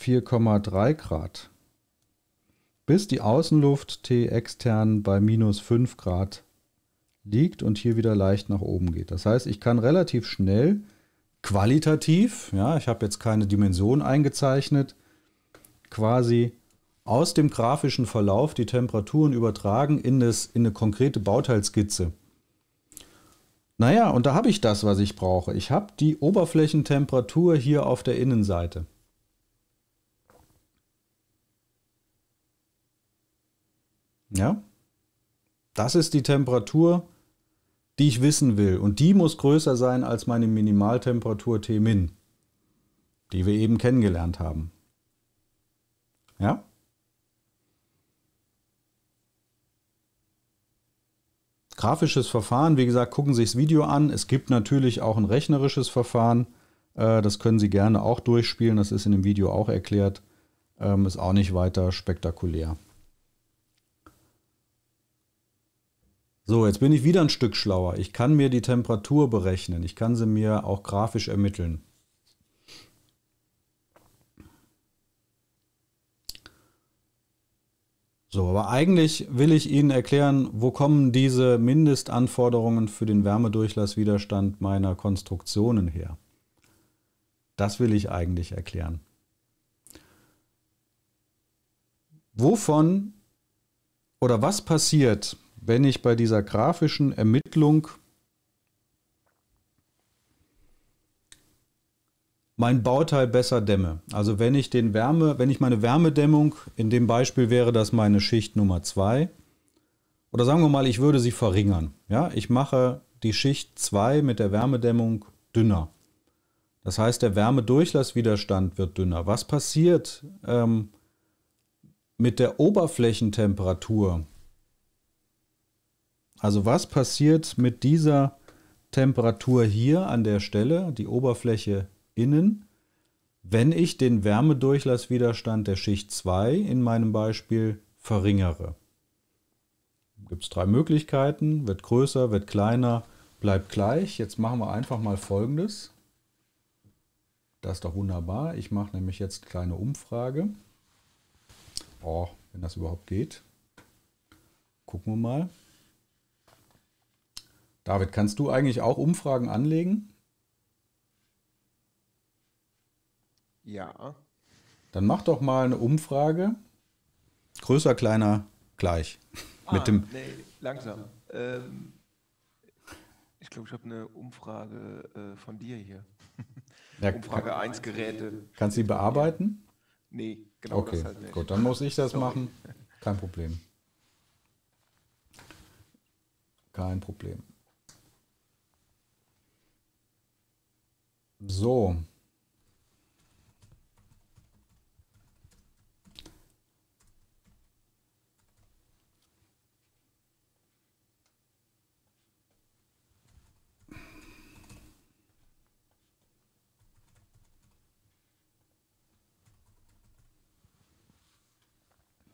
4,3 Grad. Bis die Außenluft T extern bei minus 5 Grad liegt und hier wieder leicht nach oben geht. Das heißt, ich kann relativ schnell qualitativ, ja, ich habe jetzt keine Dimension eingezeichnet, quasi aus dem grafischen Verlauf die Temperaturen übertragen in, das, in eine konkrete Bauteilskizze. Naja, und da habe ich das, was ich brauche. Ich habe die Oberflächentemperatur hier auf der Innenseite. Ja, das ist die Temperatur, die ich wissen will. Und die muss größer sein als meine Minimaltemperatur T-Min, die wir eben kennengelernt haben. Ja? Grafisches Verfahren, wie gesagt, gucken Sie sich das Video an. Es gibt natürlich auch ein rechnerisches Verfahren. Äh, das können Sie gerne auch durchspielen. Das ist in dem Video auch erklärt. Ähm, ist auch nicht weiter spektakulär. So, jetzt bin ich wieder ein Stück schlauer. Ich kann mir die Temperatur berechnen. Ich kann sie mir auch grafisch ermitteln. So, aber eigentlich will ich Ihnen erklären, wo kommen diese Mindestanforderungen für den Wärmedurchlasswiderstand meiner Konstruktionen her. Das will ich eigentlich erklären. Wovon oder was passiert, wenn ich bei dieser grafischen Ermittlung mein Bauteil besser dämme. Also wenn ich den Wärme, wenn ich meine Wärmedämmung, in dem Beispiel wäre das meine Schicht Nummer 2, oder sagen wir mal, ich würde sie verringern. Ja, ich mache die Schicht 2 mit der Wärmedämmung dünner. Das heißt, der Wärmedurchlasswiderstand wird dünner. Was passiert ähm, mit der Oberflächentemperatur also was passiert mit dieser Temperatur hier an der Stelle, die Oberfläche innen, wenn ich den Wärmedurchlasswiderstand der Schicht 2 in meinem Beispiel verringere? Gibt es drei Möglichkeiten, wird größer, wird kleiner, bleibt gleich. Jetzt machen wir einfach mal folgendes. Das ist doch wunderbar. Ich mache nämlich jetzt eine kleine Umfrage. Oh, wenn das überhaupt geht. Gucken wir mal. David, kannst du eigentlich auch Umfragen anlegen? Ja. Dann mach doch mal eine Umfrage. Größer, kleiner, gleich. Ah, Mit dem nee, langsam. Ähm, ich glaube, ich habe eine Umfrage äh, von dir hier. <laughs> Ja, Umfrage 1 Geräte. Kannst du die bearbeiten? Nee, genau okay, das halt nicht. Gut, dann muss ich das Sorry. machen. <laughs> Kein Problem. Kein Problem. So.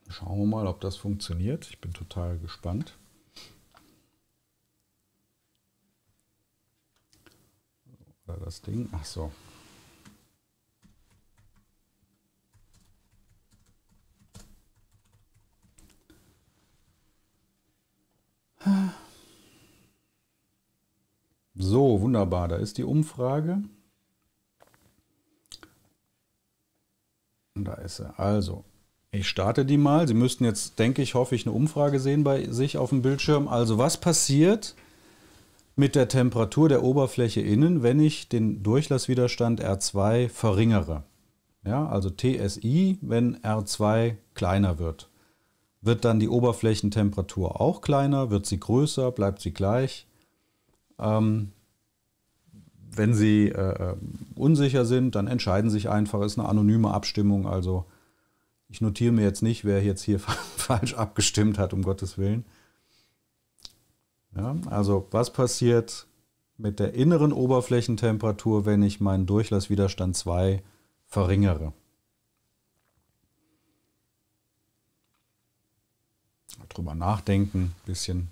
Schauen wir mal, ob das funktioniert. Ich bin total gespannt. war das Ding? Ach so. So, wunderbar. Da ist die Umfrage. Da ist er. Also, ich starte die mal. Sie müssten jetzt, denke ich, hoffe ich, eine Umfrage sehen bei sich auf dem Bildschirm. Also, was passiert, mit der Temperatur der Oberfläche innen, wenn ich den Durchlasswiderstand R2 verringere. Ja, also TSI, wenn R2 kleiner wird. Wird dann die Oberflächentemperatur auch kleiner? Wird sie größer? Bleibt sie gleich? Ähm, wenn Sie äh, äh unsicher sind, dann entscheiden Sie sich einfach. Ist eine anonyme Abstimmung. Also ich notiere mir jetzt nicht, wer jetzt hier <laughs> falsch abgestimmt hat, um Gottes Willen. Ja, also was passiert mit der inneren Oberflächentemperatur, wenn ich meinen Durchlasswiderstand 2 verringere? Drüber nachdenken, ein bisschen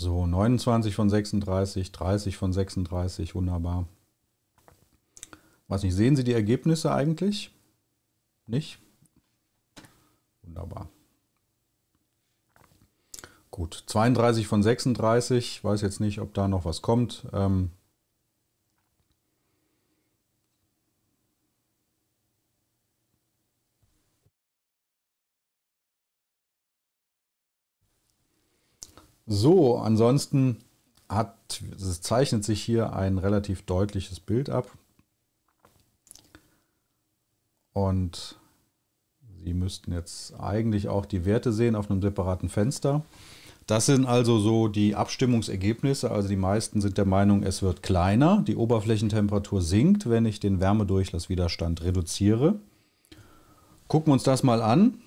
So, 29 von 36, 30 von 36, wunderbar. Weiß nicht, sehen Sie die Ergebnisse eigentlich? Nicht? Wunderbar. Gut, 32 von 36, weiß jetzt nicht, ob da noch was kommt. Ähm, So, ansonsten hat, zeichnet sich hier ein relativ deutliches Bild ab. Und Sie müssten jetzt eigentlich auch die Werte sehen auf einem separaten Fenster. Das sind also so die Abstimmungsergebnisse. Also die meisten sind der Meinung, es wird kleiner. Die Oberflächentemperatur sinkt, wenn ich den Wärmedurchlasswiderstand reduziere. Gucken wir uns das mal an,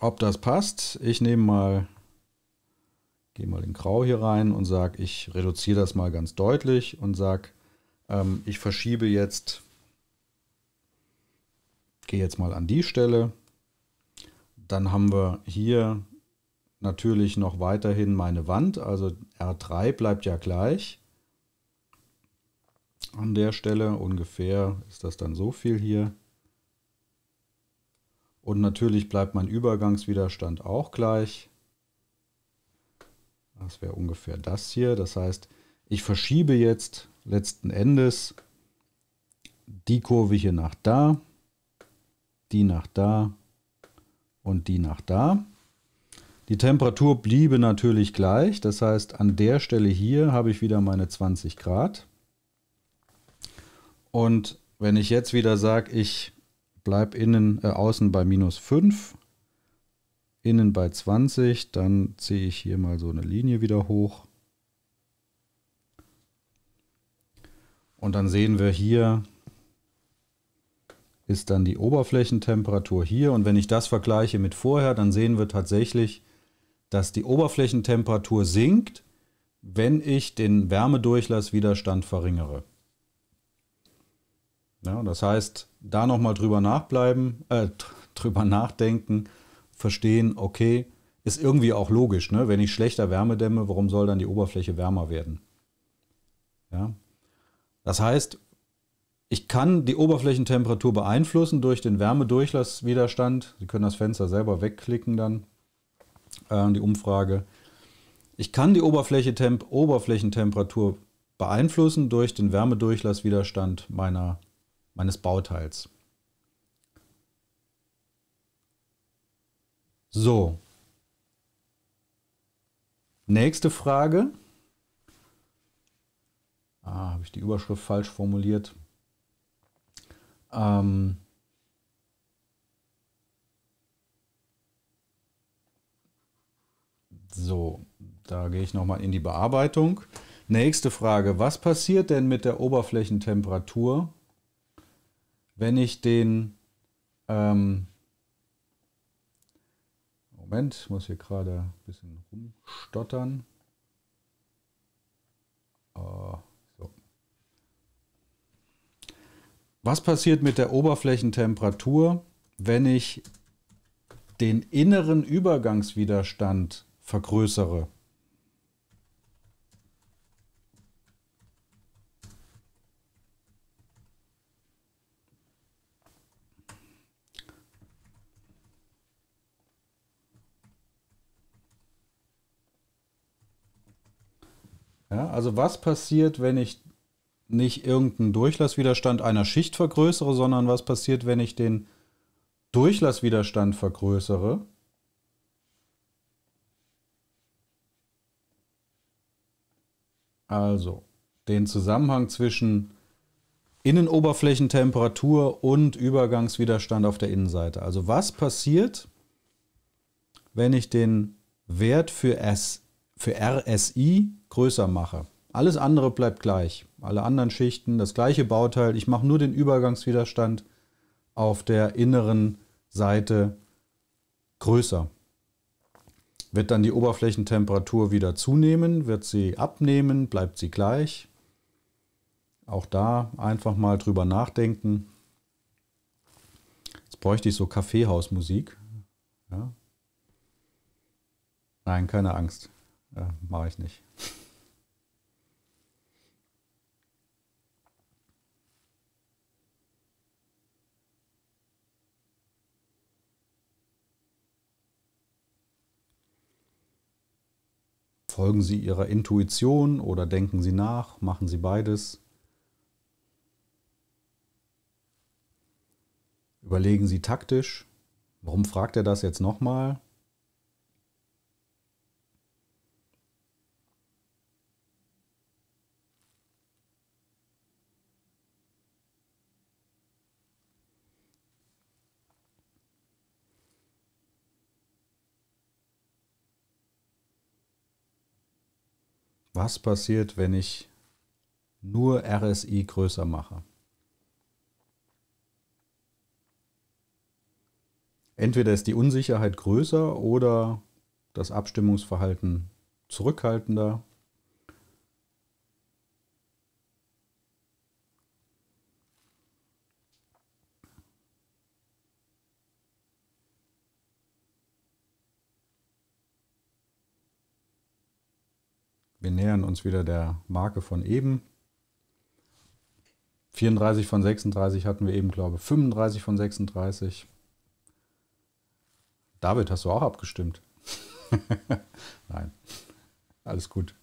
ob das passt. Ich nehme mal gehe mal in Grau hier rein und sage, ich reduziere das mal ganz deutlich und sage, ähm, ich verschiebe jetzt, gehe jetzt mal an die Stelle. Dann haben wir hier natürlich noch weiterhin meine Wand, also R3 bleibt ja gleich. An der Stelle ungefähr ist das dann so viel hier. Und natürlich bleibt mein Übergangswiderstand auch gleich. Das wäre ungefähr das hier. Das heißt, ich verschiebe jetzt letzten Endes die Kurve hier nach da, die nach da und die nach da. Die Temperatur bliebe natürlich gleich, das heißt an der Stelle hier habe ich wieder meine 20 Grad. Und wenn ich jetzt wieder sage, ich bleibe äh, außen bei minus 5, innen bei 20, dann ziehe ich hier mal so eine Linie wieder hoch. Und dann sehen wir hier, ist dann die Oberflächentemperatur hier. Und wenn ich das vergleiche mit vorher, dann sehen wir tatsächlich, dass die Oberflächentemperatur sinkt, wenn ich den Wärmedurchlasswiderstand verringere. Ja, das heißt, da nochmal drüber, nachbleiben, äh, <laughs> drüber nachdenken, verstehen, okay, ist irgendwie auch logisch, ne? wenn ich schlechter Wärme dämme, warum soll dann die Oberfläche wärmer werden? Ja? Das heißt, ich kann die Oberflächentemperatur beeinflussen durch den Wärmedurchlasswiderstand. Sie können das Fenster selber wegklicken dann, äh, die Umfrage. Ich kann die Oberflächetemp Oberflächentemperatur beeinflussen durch den Wärmedurchlasswiderstand meiner, meines Bauteils. So. Nächste Frage. Ah, habe ich die Überschrift falsch formuliert? Ähm so, da gehe ich nochmal in die Bearbeitung. Nächste Frage. Was passiert denn mit der Oberflächentemperatur, wenn ich den ähm, Moment, ich muss hier gerade ein bisschen rumstottern. Uh, so. Was passiert mit der Oberflächentemperatur, wenn ich den inneren Übergangswiderstand vergrößere? Ja, also was passiert, wenn ich nicht irgendeinen Durchlasswiderstand einer Schicht vergrößere, sondern was passiert, wenn ich den Durchlasswiderstand vergrößere? Also den Zusammenhang zwischen Innenoberflächentemperatur und Übergangswiderstand auf der Innenseite. Also was passiert, wenn ich den Wert für S für RSI größer mache. Alles andere bleibt gleich. Alle anderen Schichten, das gleiche Bauteil. Ich mache nur den Übergangswiderstand auf der inneren Seite größer. Wird dann die Oberflächentemperatur wieder zunehmen? Wird sie abnehmen? Bleibt sie gleich? Auch da einfach mal drüber nachdenken. Jetzt bräuchte ich so Kaffeehausmusik. Ja. Nein, keine Angst. Äh, Mache ich nicht. Folgen Sie Ihrer Intuition oder denken Sie nach, machen Sie beides. Überlegen Sie taktisch, warum fragt er das jetzt nochmal? was passiert, wenn ich nur RSI größer mache. Entweder ist die Unsicherheit größer oder das Abstimmungsverhalten zurückhaltender uns wieder der Marke von eben. 34 von 36 hatten wir eben, glaube ich, 35 von 36. David, hast du auch abgestimmt? <laughs> Nein, alles gut.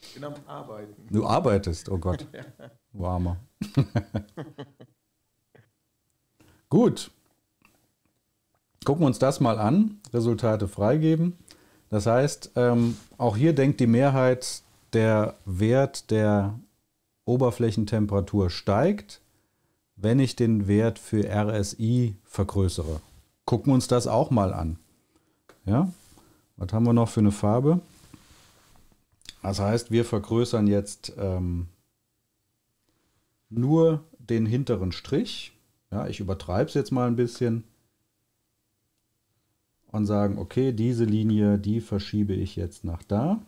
Ich bin am Arbeiten. Du arbeitest, oh Gott. Warmer. <laughs> <laughs> gut. Gucken wir uns das mal an. Resultate freigeben. Das heißt, ähm, auch hier denkt die Mehrheit, der Wert der Oberflächentemperatur steigt, wenn ich den Wert für RSI vergrößere. Gucken wir uns das auch mal an. Ja, was haben wir noch für eine Farbe? Das heißt, wir vergrößern jetzt ähm, nur den hinteren Strich. Ja, ich übertreibe es jetzt mal ein bisschen und sagen, okay, diese Linie, die verschiebe ich jetzt nach da.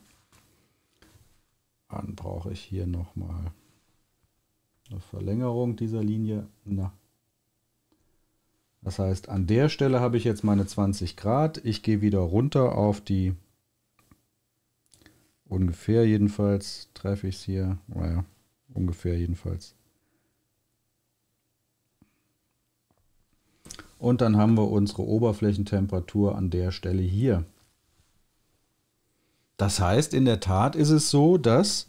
Dann brauche ich hier nochmal eine Verlängerung dieser Linie. Na. Das heißt, an der Stelle habe ich jetzt meine 20 Grad. Ich gehe wieder runter auf die, ungefähr jedenfalls, treffe ich es hier, naja, ungefähr jedenfalls. Und dann haben wir unsere Oberflächentemperatur an der Stelle hier. Das heißt, in der Tat ist es so, dass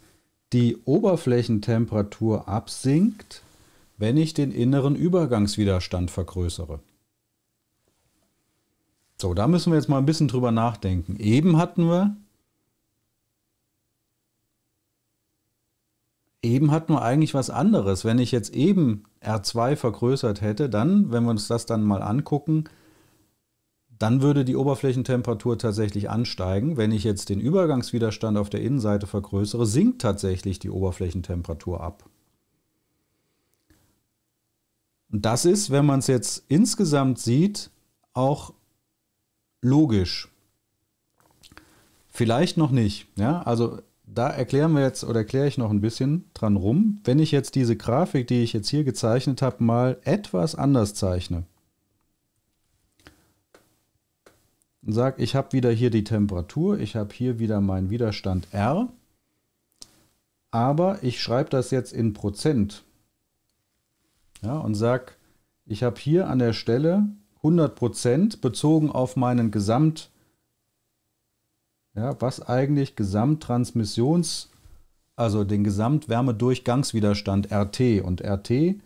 die Oberflächentemperatur absinkt, wenn ich den inneren Übergangswiderstand vergrößere. So, da müssen wir jetzt mal ein bisschen drüber nachdenken. Eben hatten wir eben hatten wir eigentlich was anderes. Wenn ich jetzt eben R2 vergrößert hätte, dann, wenn wir uns das dann mal angucken, dann würde die Oberflächentemperatur tatsächlich ansteigen. Wenn ich jetzt den Übergangswiderstand auf der Innenseite vergrößere, sinkt tatsächlich die Oberflächentemperatur ab. Und das ist, wenn man es jetzt insgesamt sieht, auch logisch. Vielleicht noch nicht. Ja? Also da erklären wir jetzt oder erkläre ich noch ein bisschen dran rum. Wenn ich jetzt diese Grafik, die ich jetzt hier gezeichnet habe, mal etwas anders zeichne, und sage, ich habe wieder hier die Temperatur, ich habe hier wieder meinen Widerstand R, aber ich schreibe das jetzt in Prozent ja, und sage, ich habe hier an der Stelle 100 bezogen auf meinen Gesamt, ja, was eigentlich Gesamttransmissions, also den Gesamtwärmedurchgangswiderstand RT und RT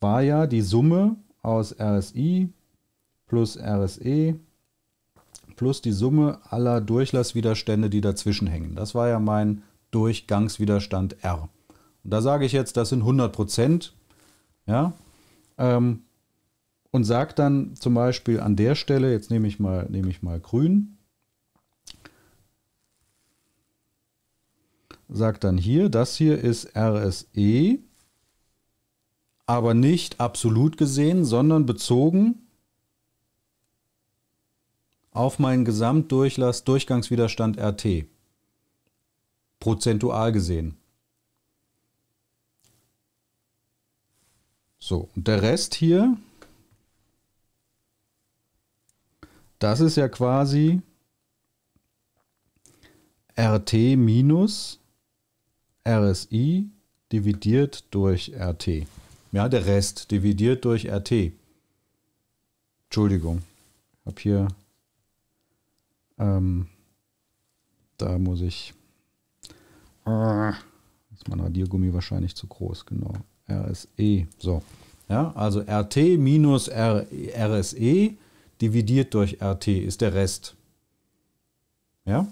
war ja die Summe aus RSI plus RSE plus die Summe aller Durchlasswiderstände, die dazwischen hängen. Das war ja mein Durchgangswiderstand R. Und da sage ich jetzt, das sind 100 Prozent. Ja, ähm, und sage dann zum Beispiel an der Stelle, jetzt nehme ich mal, nehme ich mal grün, sage dann hier, das hier ist RSE, aber nicht absolut gesehen, sondern bezogen auf meinen Gesamtdurchlass Durchgangswiderstand RT. Prozentual gesehen. So, und der Rest hier, das ist ja quasi RT minus RSI dividiert durch RT. Ja, der Rest dividiert durch RT. Entschuldigung, ich habe hier ähm, da muss ich. Ah, ist mein Radiergummi wahrscheinlich zu groß, genau. RSE. So. Ja, also RT minus R, RSE dividiert durch RT ist der Rest. Ja?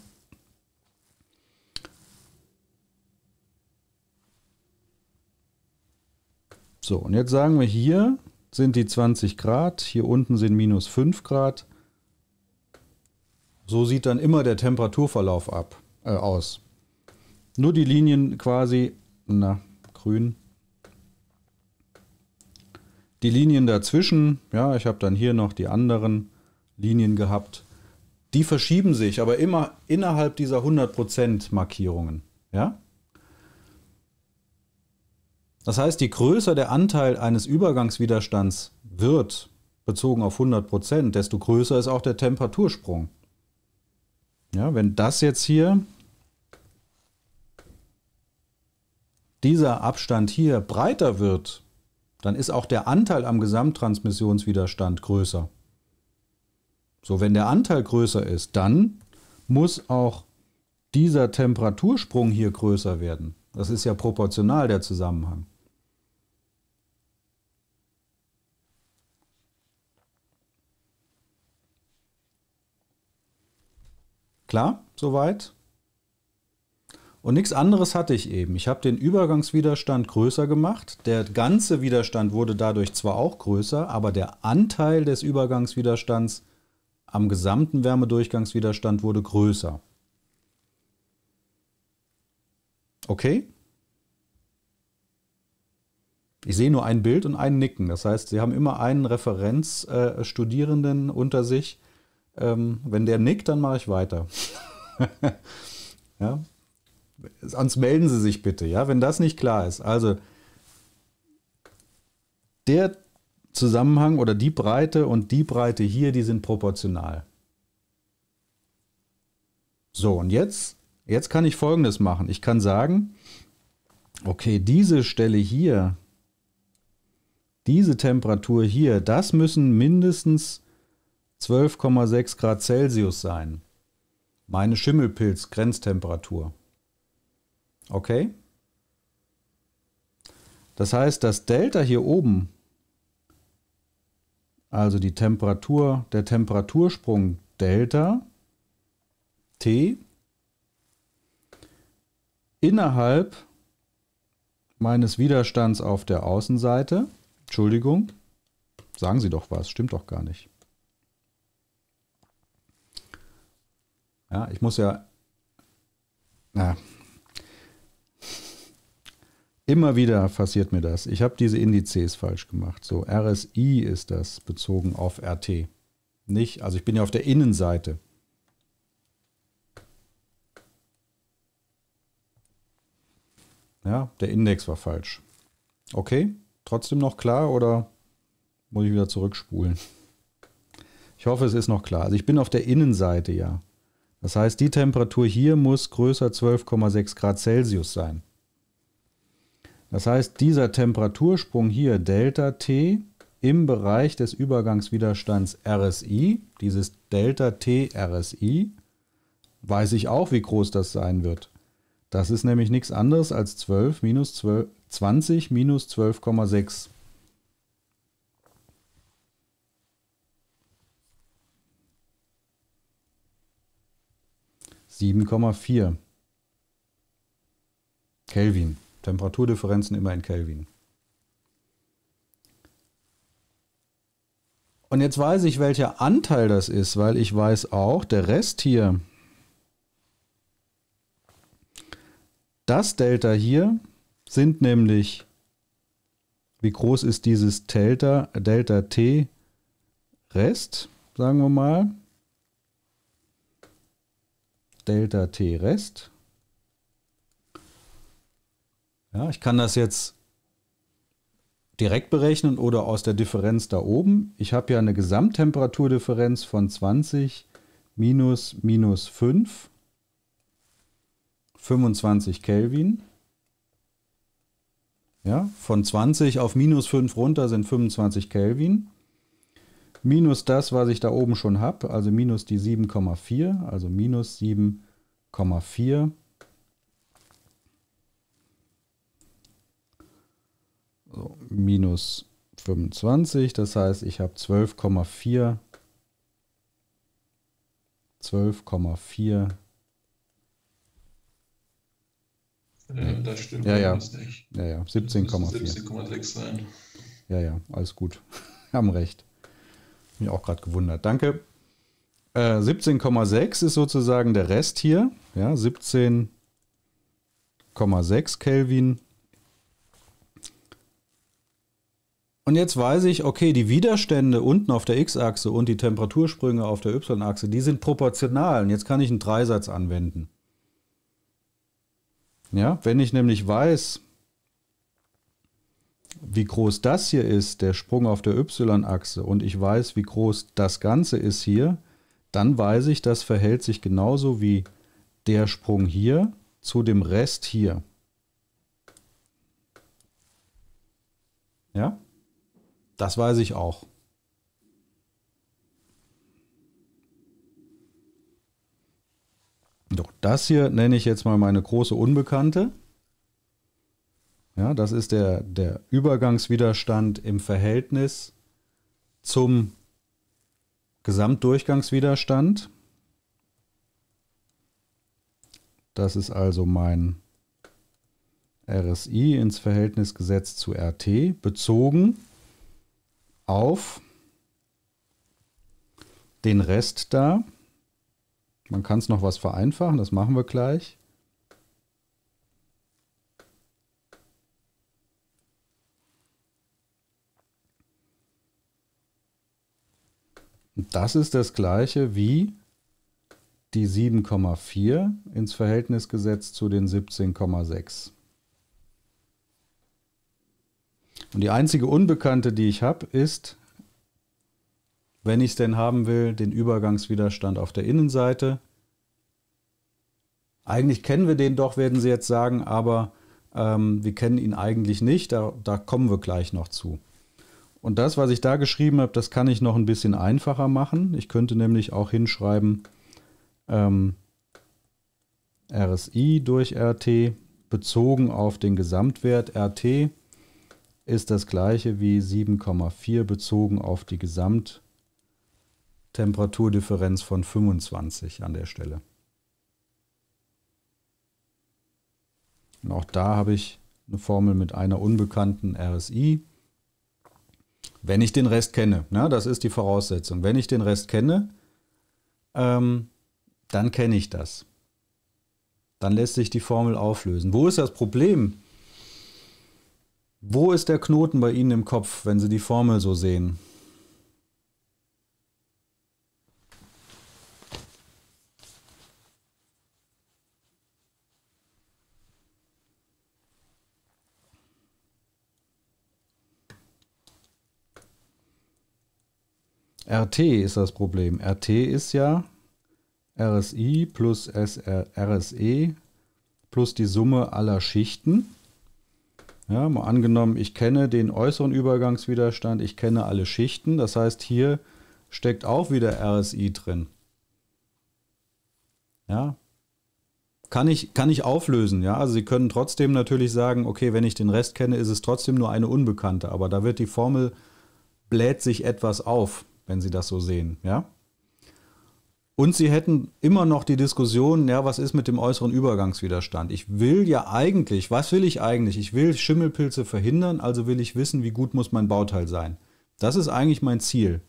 So, und jetzt sagen wir, hier sind die 20 Grad, hier unten sind minus 5 Grad. So sieht dann immer der Temperaturverlauf ab, äh, aus. Nur die Linien quasi, na, grün. Die Linien dazwischen, ja, ich habe dann hier noch die anderen Linien gehabt. Die verschieben sich, aber immer innerhalb dieser 100% Markierungen, ja. Das heißt, je größer der Anteil eines Übergangswiderstands wird, bezogen auf 100%, desto größer ist auch der Temperatursprung. Ja, wenn das jetzt hier, dieser Abstand hier breiter wird, dann ist auch der Anteil am Gesamttransmissionswiderstand größer. So, wenn der Anteil größer ist, dann muss auch dieser Temperatursprung hier größer werden. Das ist ja proportional der Zusammenhang. Klar, soweit. Und nichts anderes hatte ich eben. Ich habe den Übergangswiderstand größer gemacht. Der ganze Widerstand wurde dadurch zwar auch größer, aber der Anteil des Übergangswiderstands am gesamten Wärmedurchgangswiderstand wurde größer. Okay? Ich sehe nur ein Bild und einen Nicken. Das heißt, Sie haben immer einen Referenzstudierenden äh, unter sich, ähm, wenn der nickt, dann mache ich weiter. <laughs> ja? Sonst melden Sie sich bitte, ja, wenn das nicht klar ist. Also der Zusammenhang oder die Breite und die Breite hier, die sind proportional. So, und jetzt, jetzt kann ich folgendes machen. Ich kann sagen, okay, diese Stelle hier, diese Temperatur hier, das müssen mindestens 12,6 Grad Celsius sein. Meine Schimmelpilz-Grenztemperatur. Okay? Das heißt, das Delta hier oben, also die Temperatur, der Temperatursprung Delta T innerhalb meines Widerstands auf der Außenseite, Entschuldigung, sagen Sie doch was, stimmt doch gar nicht. Ja, ich muss ja na, immer wieder passiert mir das. Ich habe diese Indizes falsch gemacht. So RSI ist das bezogen auf RT. Nicht, also ich bin ja auf der Innenseite. Ja, der Index war falsch. Okay, trotzdem noch klar oder muss ich wieder zurückspulen? Ich hoffe, es ist noch klar. Also ich bin auf der Innenseite, ja. Das heißt, die Temperatur hier muss größer 12,6 Grad Celsius sein. Das heißt, dieser Temperatursprung hier, Delta T, im Bereich des Übergangswiderstands RSI, dieses Delta T RSI, weiß ich auch, wie groß das sein wird. Das ist nämlich nichts anderes als 12 minus 12, 20 minus 12,6. 7,4 Kelvin. Temperaturdifferenzen immer in Kelvin. Und jetzt weiß ich, welcher Anteil das ist, weil ich weiß auch, der Rest hier, das Delta hier sind nämlich, wie groß ist dieses Delta, Delta T Rest, sagen wir mal. Delta T Rest. Ja, ich kann das jetzt direkt berechnen oder aus der Differenz da oben. Ich habe ja eine Gesamttemperaturdifferenz von 20 minus minus 5, 25 Kelvin. Ja, von 20 auf minus 5 runter sind 25 Kelvin minus das, was ich da oben schon habe, also minus die 7,4, also minus 7,4. So, minus 25, das heißt, ich habe 12,4 12,4 ja, das stimmt ja, ja. nicht. Ja, ja, 17,4. 17,6 sein. Ja, ja, alles gut. <laughs> Haben recht mich auch gerade gewundert. Danke. Äh, 17,6 ist sozusagen der Rest hier. Ja, 17,6 Kelvin. Und jetzt weiß ich, okay, die Widerstände unten auf der x-Achse und die Temperatursprünge auf der y-Achse, die sind proportional. Und jetzt kann ich einen Dreisatz anwenden. Ja, wenn ich nämlich weiß, wie groß das hier ist, der Sprung auf der y-Achse, und ich weiß, wie groß das Ganze ist hier, dann weiß ich, das verhält sich genauso wie der Sprung hier zu dem Rest hier. Ja, das weiß ich auch. Doch, das hier nenne ich jetzt mal meine große Unbekannte. Ja, das ist der, der Übergangswiderstand im Verhältnis zum Gesamtdurchgangswiderstand. Das ist also mein RSI ins Verhältnis gesetzt zu RT, bezogen auf den Rest da. Man kann es noch was vereinfachen, das machen wir gleich. Das ist das gleiche wie die 7,4 ins Verhältnis gesetzt zu den 17,6. Und die einzige Unbekannte, die ich habe, ist, wenn ich es denn haben will, den Übergangswiderstand auf der Innenseite. Eigentlich kennen wir den doch, werden Sie jetzt sagen, aber ähm, wir kennen ihn eigentlich nicht. Da, da kommen wir gleich noch zu. Und das, was ich da geschrieben habe, das kann ich noch ein bisschen einfacher machen. Ich könnte nämlich auch hinschreiben ähm, RSI durch RT bezogen auf den Gesamtwert RT ist das gleiche wie 7,4 bezogen auf die Gesamttemperaturdifferenz von 25 an der Stelle. Und auch da habe ich eine Formel mit einer unbekannten RSI wenn ich den Rest kenne, ne? das ist die Voraussetzung. Wenn ich den Rest kenne, ähm, dann kenne ich das. Dann lässt sich die Formel auflösen. Wo ist das Problem? Wo ist der Knoten bei Ihnen im Kopf, wenn Sie die Formel so sehen? RT ist das Problem. RT ist ja RSI plus SR, RSE plus die Summe aller Schichten. Ja, mal angenommen, ich kenne den äußeren Übergangswiderstand, ich kenne alle Schichten. Das heißt, hier steckt auch wieder RSI drin. Ja, kann ich, kann ich auflösen. Ja? Also Sie können trotzdem natürlich sagen, okay, wenn ich den Rest kenne, ist es trotzdem nur eine Unbekannte. Aber da wird die Formel, bläht sich etwas auf wenn Sie das so sehen, ja? Und Sie hätten immer noch die Diskussion, ja, was ist mit dem äußeren Übergangswiderstand? Ich will ja eigentlich, was will ich eigentlich? Ich will Schimmelpilze verhindern, also will ich wissen, wie gut muss mein Bauteil sein. Das ist eigentlich mein Ziel.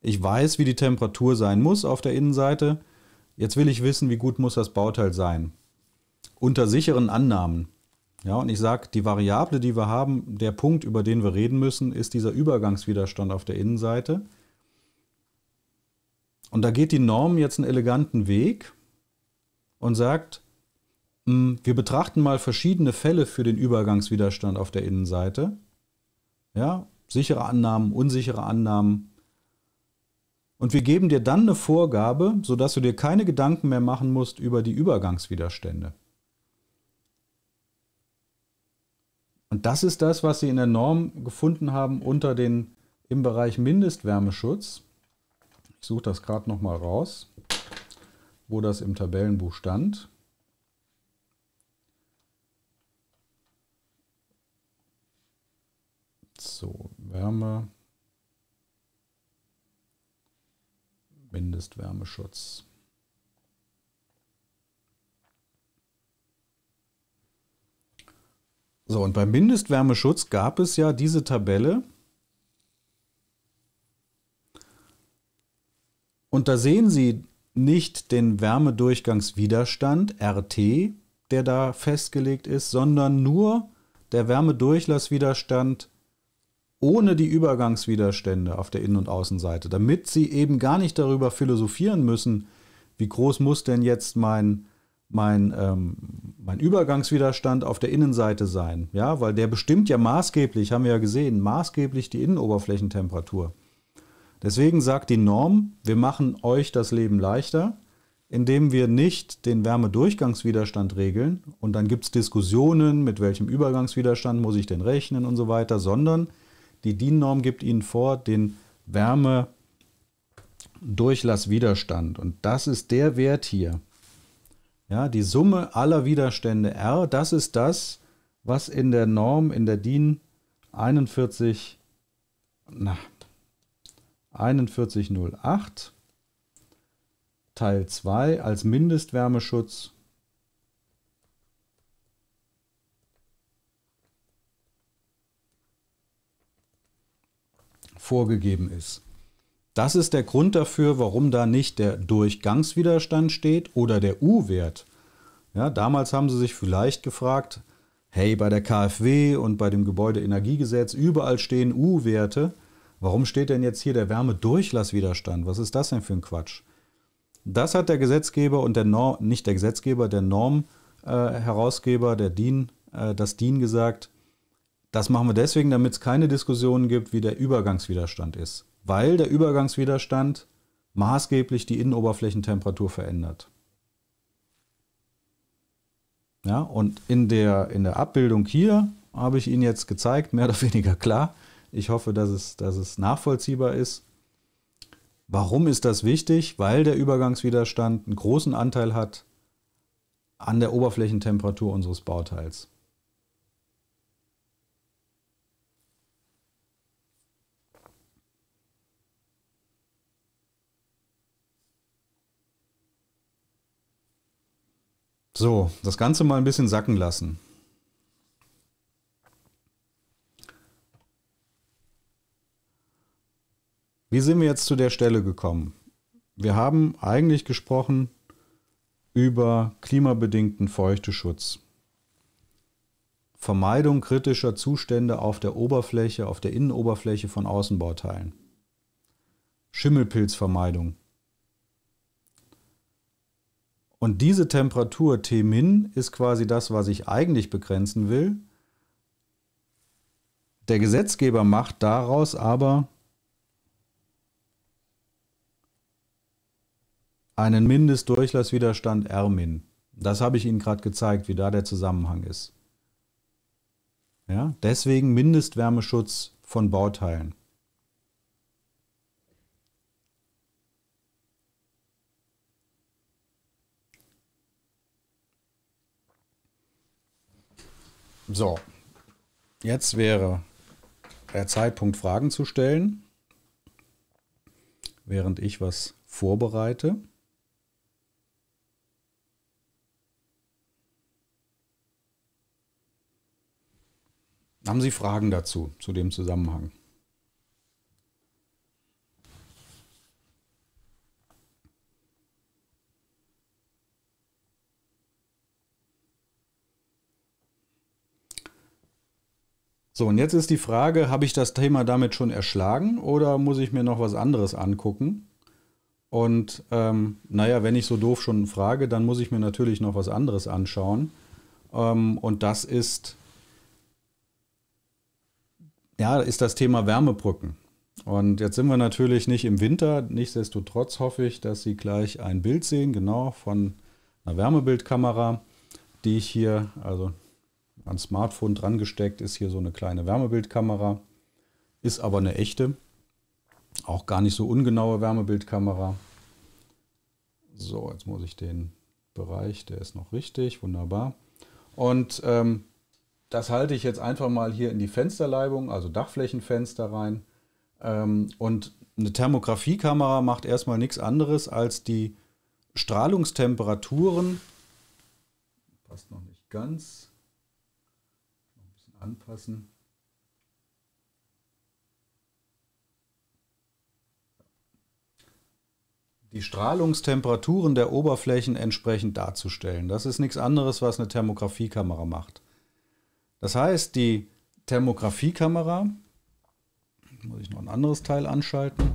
Ich weiß, wie die Temperatur sein muss auf der Innenseite. Jetzt will ich wissen, wie gut muss das Bauteil sein. Unter sicheren Annahmen. Ja, und ich sage, die Variable, die wir haben, der Punkt, über den wir reden müssen, ist dieser Übergangswiderstand auf der Innenseite. Und da geht die Norm jetzt einen eleganten Weg und sagt, mm, wir betrachten mal verschiedene Fälle für den Übergangswiderstand auf der Innenseite. Ja, sichere Annahmen, unsichere Annahmen. Und wir geben dir dann eine Vorgabe, sodass du dir keine Gedanken mehr machen musst über die Übergangswiderstände. Und das ist das, was sie in der Norm gefunden haben unter den im Bereich Mindestwärmeschutz suche das gerade noch mal raus, wo das im Tabellenbuch stand. So, Wärme, Mindestwärmeschutz. So, und beim Mindestwärmeschutz gab es ja diese Tabelle, Und da sehen Sie nicht den Wärmedurchgangswiderstand RT, der da festgelegt ist, sondern nur der Wärmedurchlasswiderstand ohne die Übergangswiderstände auf der Innen- und Außenseite, damit Sie eben gar nicht darüber philosophieren müssen, wie groß muss denn jetzt mein, mein, ähm, mein Übergangswiderstand auf der Innenseite sein. Ja, weil der bestimmt ja maßgeblich, haben wir ja gesehen, maßgeblich die Innenoberflächentemperatur. Deswegen sagt die Norm, wir machen euch das Leben leichter, indem wir nicht den Wärmedurchgangswiderstand regeln und dann gibt es Diskussionen, mit welchem Übergangswiderstand muss ich denn rechnen und so weiter, sondern die DIN-Norm gibt Ihnen vor, den Wärmedurchlasswiderstand. Und das ist der Wert hier. Ja, die Summe aller Widerstände R, das ist das, was in der Norm, in der DIN 41, na, 4108 Teil 2 als Mindestwärmeschutz vorgegeben ist. Das ist der Grund dafür, warum da nicht der Durchgangswiderstand steht oder der U-Wert. Ja, damals haben sie sich vielleicht gefragt, hey, bei der KfW und bei dem Gebäudeenergiegesetz, überall stehen U-Werte. Warum steht denn jetzt hier der Wärmedurchlasswiderstand? Was ist das denn für ein Quatsch? Das hat der Gesetzgeber und der Norm, nicht der Gesetzgeber, der Normherausgeber, äh, der DIN, äh, das DIN gesagt, das machen wir deswegen, damit es keine Diskussionen gibt, wie der Übergangswiderstand ist. Weil der Übergangswiderstand maßgeblich die Innenoberflächentemperatur verändert. Ja, und in der, in der Abbildung hier habe ich Ihnen jetzt gezeigt, mehr oder weniger klar, ich hoffe, dass es, dass es nachvollziehbar ist. Warum ist das wichtig? Weil der Übergangswiderstand einen großen Anteil hat an der Oberflächentemperatur unseres Bauteils. So, das Ganze mal ein bisschen sacken lassen. Wie sind wir jetzt zu der Stelle gekommen? Wir haben eigentlich gesprochen über klimabedingten Feuchteschutz. Vermeidung kritischer Zustände auf der Oberfläche, auf der Innenoberfläche von Außenbauteilen. Schimmelpilzvermeidung. Und diese Temperatur T-min ist quasi das, was ich eigentlich begrenzen will. Der Gesetzgeber macht daraus aber einen Mindestdurchlasswiderstand R min. Das habe ich Ihnen gerade gezeigt, wie da der Zusammenhang ist. Ja, deswegen Mindestwärmeschutz von Bauteilen. So, jetzt wäre der Zeitpunkt, Fragen zu stellen, während ich was vorbereite. Haben Sie Fragen dazu, zu dem Zusammenhang? So, und jetzt ist die Frage, habe ich das Thema damit schon erschlagen oder muss ich mir noch was anderes angucken? Und ähm, naja, wenn ich so doof schon frage, dann muss ich mir natürlich noch was anderes anschauen. Ähm, und das ist ja, ist das Thema Wärmebrücken. Und jetzt sind wir natürlich nicht im Winter. Nichtsdestotrotz hoffe ich, dass Sie gleich ein Bild sehen, genau von einer Wärmebildkamera, die ich hier, also ans Smartphone dran gesteckt ist hier so eine kleine Wärmebildkamera. Ist aber eine echte, auch gar nicht so ungenaue Wärmebildkamera. So, jetzt muss ich den Bereich, der ist noch richtig, wunderbar. Und ähm, das halte ich jetzt einfach mal hier in die Fensterleibung, also Dachflächenfenster rein. Ähm, und eine Thermografiekamera macht erstmal nichts anderes als die Strahlungstemperaturen. Passt noch nicht ganz. ein bisschen anpassen. die Strahlungstemperaturen der Oberflächen entsprechend darzustellen. Das ist nichts anderes, was eine Thermografiekamera macht. Das heißt, die Thermografiekamera, muss ich noch ein anderes Teil anschalten,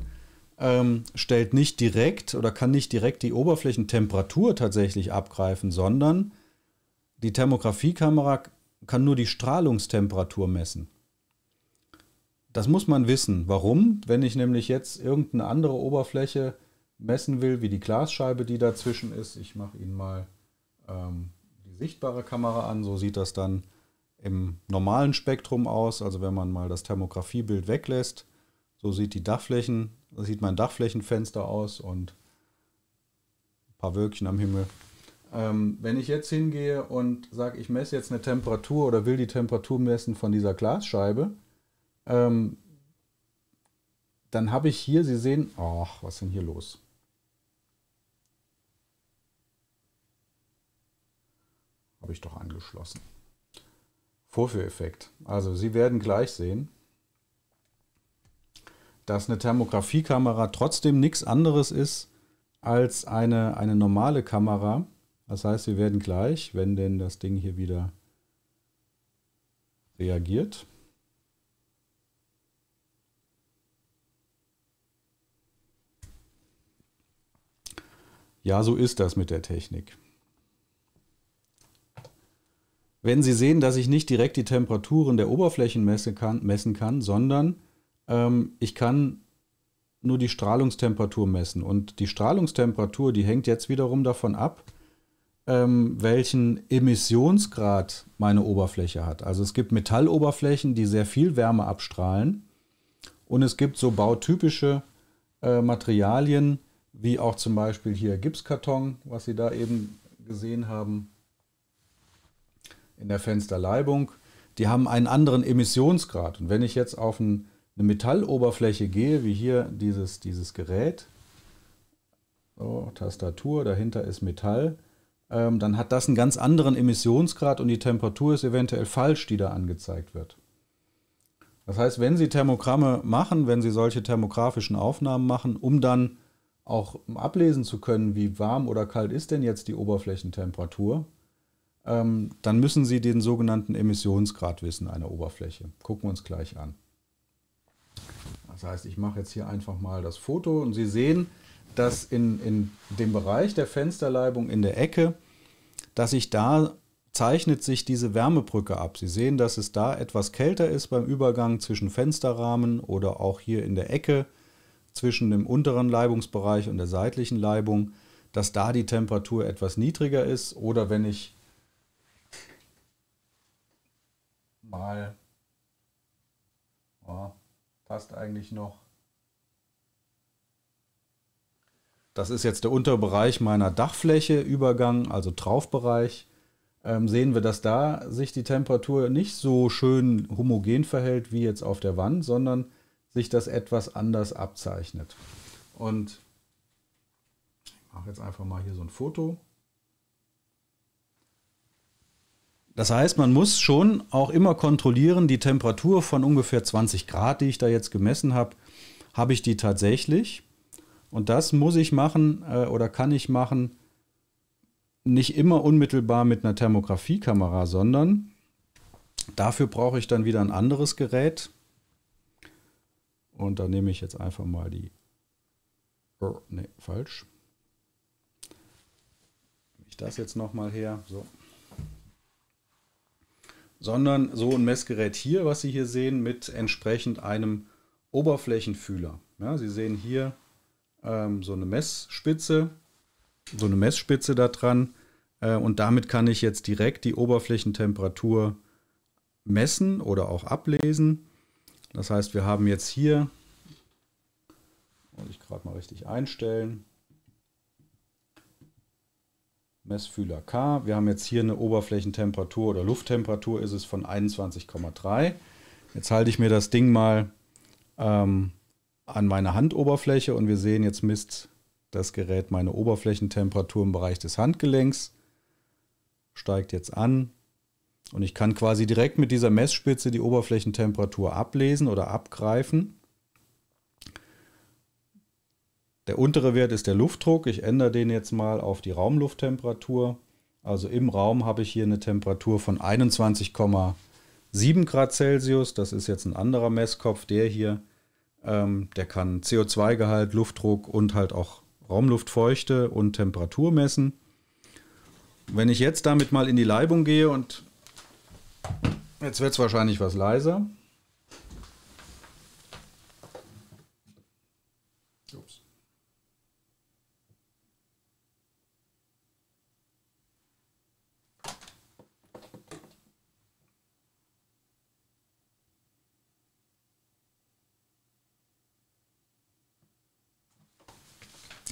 ähm, stellt nicht direkt oder kann nicht direkt die Oberflächentemperatur tatsächlich abgreifen, sondern die Thermografiekamera kann nur die Strahlungstemperatur messen. Das muss man wissen. Warum? Wenn ich nämlich jetzt irgendeine andere Oberfläche messen will, wie die Glasscheibe, die dazwischen ist, ich mache Ihnen mal ähm, die sichtbare Kamera an, so sieht das dann aus im normalen Spektrum aus. Also wenn man mal das Thermografiebild weglässt, so sieht die Dachflächen, so sieht mein Dachflächenfenster aus und ein paar Wölkchen am Himmel. Ähm, wenn ich jetzt hingehe und sage, ich messe jetzt eine Temperatur oder will die Temperatur messen von dieser Glasscheibe, ähm, dann habe ich hier, Sie sehen, ach, was ist denn hier los? Habe ich doch angeschlossen. Vorführeffekt. Also Sie werden gleich sehen, dass eine Thermografiekamera trotzdem nichts anderes ist als eine, eine normale Kamera. Das heißt, wir werden gleich, wenn denn das Ding hier wieder reagiert, Ja, so ist das mit der Technik wenn Sie sehen, dass ich nicht direkt die Temperaturen der Oberflächen messen kann, messen kann sondern ähm, ich kann nur die Strahlungstemperatur messen. Und die Strahlungstemperatur, die hängt jetzt wiederum davon ab, ähm, welchen Emissionsgrad meine Oberfläche hat. Also es gibt Metalloberflächen, die sehr viel Wärme abstrahlen. Und es gibt so bautypische äh, Materialien, wie auch zum Beispiel hier Gipskarton, was Sie da eben gesehen haben in der Fensterleibung, die haben einen anderen Emissionsgrad. Und wenn ich jetzt auf ein, eine Metalloberfläche gehe, wie hier dieses, dieses Gerät, so, Tastatur, dahinter ist Metall, ähm, dann hat das einen ganz anderen Emissionsgrad und die Temperatur ist eventuell falsch, die da angezeigt wird. Das heißt, wenn Sie Thermogramme machen, wenn Sie solche thermografischen Aufnahmen machen, um dann auch ablesen zu können, wie warm oder kalt ist denn jetzt die Oberflächentemperatur, ähm, dann müssen Sie den sogenannten Emissionsgrad wissen einer Oberfläche. Gucken wir uns gleich an. Das heißt, ich mache jetzt hier einfach mal das Foto und Sie sehen, dass in, in dem Bereich der Fensterleibung in der Ecke, dass sich da zeichnet sich diese Wärmebrücke ab. Sie sehen, dass es da etwas kälter ist beim Übergang zwischen Fensterrahmen oder auch hier in der Ecke zwischen dem unteren Leibungsbereich und der seitlichen Leibung, dass da die Temperatur etwas niedriger ist oder wenn ich mal. Ja, passt eigentlich noch. Das ist jetzt der Unterbereich meiner Dachfläche, Übergang, also Traufbereich. Ähm, sehen wir, dass da sich die Temperatur nicht so schön homogen verhält wie jetzt auf der Wand, sondern sich das etwas anders abzeichnet. Und ich mache jetzt einfach mal hier so ein Foto. Das heißt, man muss schon auch immer kontrollieren, die Temperatur von ungefähr 20 Grad, die ich da jetzt gemessen habe, habe ich die tatsächlich. Und das muss ich machen äh, oder kann ich machen, nicht immer unmittelbar mit einer Thermografiekamera, sondern dafür brauche ich dann wieder ein anderes Gerät. Und da nehme ich jetzt einfach mal die. Oh, nee, falsch. Ich das jetzt nochmal her. So sondern so ein Messgerät hier, was Sie hier sehen, mit entsprechend einem Oberflächenfühler. Ja, Sie sehen hier ähm, so eine Messspitze, so eine Messspitze da dran äh, und damit kann ich jetzt direkt die Oberflächentemperatur messen oder auch ablesen. Das heißt, wir haben jetzt hier, muss ich gerade mal richtig einstellen, Messfühler K. Wir haben jetzt hier eine Oberflächentemperatur oder Lufttemperatur ist es von 21,3. Jetzt halte ich mir das Ding mal ähm, an meine Handoberfläche und wir sehen, jetzt misst das Gerät meine Oberflächentemperatur im Bereich des Handgelenks. Steigt jetzt an und ich kann quasi direkt mit dieser Messspitze die Oberflächentemperatur ablesen oder abgreifen. Der untere Wert ist der Luftdruck. Ich ändere den jetzt mal auf die Raumlufttemperatur. Also im Raum habe ich hier eine Temperatur von 21,7 Grad Celsius. Das ist jetzt ein anderer Messkopf, der hier. Ähm, der kann CO2-Gehalt, Luftdruck und halt auch Raumluftfeuchte und Temperatur messen. Wenn ich jetzt damit mal in die Leibung gehe und jetzt wird es wahrscheinlich was leiser.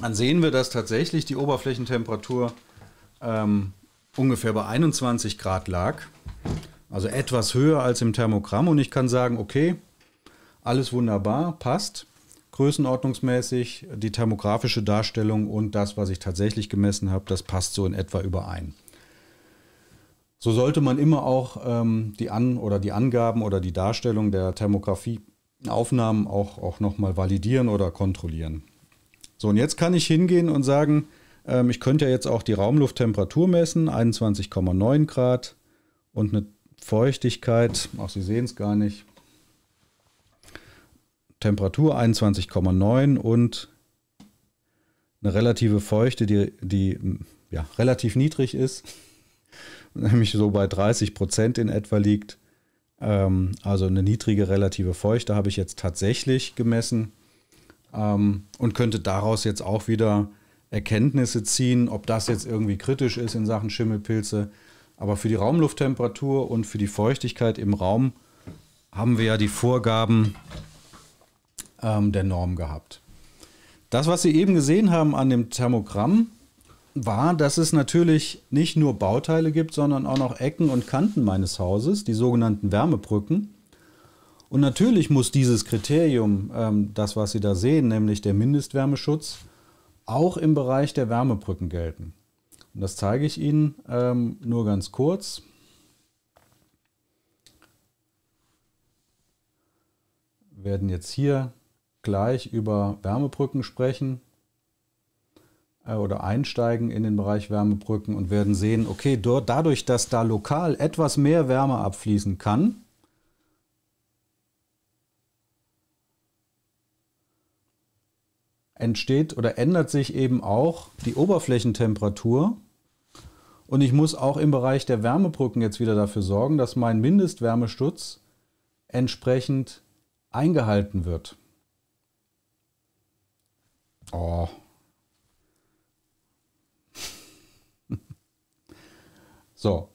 dann sehen wir, dass tatsächlich die Oberflächentemperatur ähm, ungefähr bei 21 Grad lag, also etwas höher als im Thermogramm. Und ich kann sagen, okay, alles wunderbar, passt größenordnungsmäßig, die thermografische Darstellung und das, was ich tatsächlich gemessen habe, das passt so in etwa überein. So sollte man immer auch ähm, die An- oder die Angaben oder die Darstellung der Thermografieaufnahmen auch, auch nochmal validieren oder kontrollieren. So, und jetzt kann ich hingehen und sagen, ähm, ich könnte ja jetzt auch die Raumlufttemperatur messen, 21,9 Grad und eine Feuchtigkeit, auch Sie sehen es gar nicht, Temperatur 21,9 und eine relative Feuchte, die, die ja, relativ niedrig ist, <laughs> nämlich so bei 30 Prozent in etwa liegt. Ähm, also eine niedrige relative Feuchte habe ich jetzt tatsächlich gemessen ähm, und könnte daraus jetzt auch wieder Erkenntnisse ziehen, ob das jetzt irgendwie kritisch ist in Sachen Schimmelpilze. Aber für die Raumlufttemperatur und für die Feuchtigkeit im Raum haben wir ja die Vorgaben ähm, der Norm gehabt. Das, was Sie eben gesehen haben an dem Thermogramm, war, dass es natürlich nicht nur Bauteile gibt, sondern auch noch Ecken und Kanten meines Hauses, die sogenannten Wärmebrücken. Und natürlich muss dieses Kriterium, ähm, das was Sie da sehen, nämlich der Mindestwärmeschutz, auch im Bereich der Wärmebrücken gelten. Und das zeige ich Ihnen ähm, nur ganz kurz. Wir werden jetzt hier gleich über Wärmebrücken sprechen äh, oder einsteigen in den Bereich Wärmebrücken und werden sehen, okay, dort, dadurch, dass da lokal etwas mehr Wärme abfließen kann, entsteht oder ändert sich eben auch die Oberflächentemperatur. Und ich muss auch im Bereich der Wärmebrücken jetzt wieder dafür sorgen, dass mein Mindestwärmestutz entsprechend eingehalten wird. Oh. <laughs> so.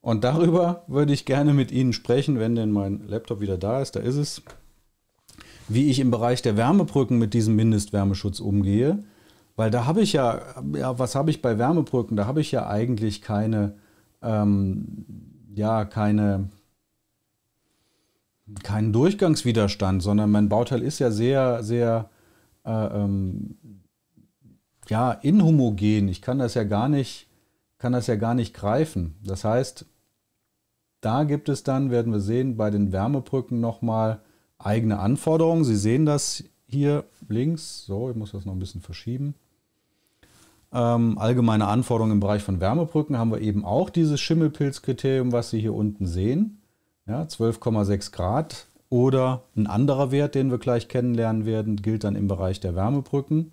Und darüber würde ich gerne mit Ihnen sprechen, wenn denn mein Laptop wieder da ist. Da ist es wie ich im Bereich der Wärmebrücken mit diesem Mindestwärmeschutz umgehe. Weil da habe ich ja, ja, was habe ich bei Wärmebrücken? Da habe ich ja eigentlich keine, ähm, ja, keine, keinen Durchgangswiderstand, sondern mein Bauteil ist ja sehr, sehr, äh, ähm, ja, inhomogen. Ich kann das ja gar nicht, kann das ja gar nicht greifen. Das heißt, da gibt es dann, werden wir sehen, bei den Wärmebrücken nochmal mal eigene Anforderungen. Sie sehen das hier links. So, ich muss das noch ein bisschen verschieben. Ähm, allgemeine Anforderungen im Bereich von Wärmebrücken haben wir eben auch dieses Schimmelpilzkriterium, was Sie hier unten sehen. Ja, 12,6 Grad oder ein anderer Wert, den wir gleich kennenlernen werden, gilt dann im Bereich der Wärmebrücken.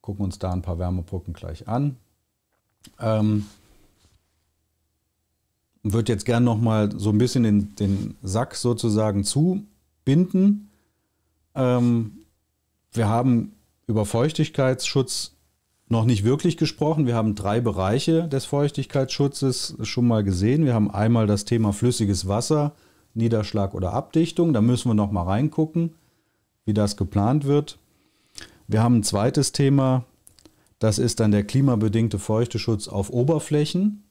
Gucken uns da ein paar Wärmebrücken gleich an. Ähm, würde jetzt gern nochmal so ein bisschen den, den Sack sozusagen zubinden. Ähm, wir haben über Feuchtigkeitsschutz noch nicht wirklich gesprochen. Wir haben drei Bereiche des Feuchtigkeitsschutzes schon mal gesehen. Wir haben einmal das Thema flüssiges Wasser, Niederschlag oder Abdichtung. Da müssen wir nochmal reingucken, wie das geplant wird. Wir haben ein zweites Thema, das ist dann der klimabedingte Feuchteschutz auf Oberflächen.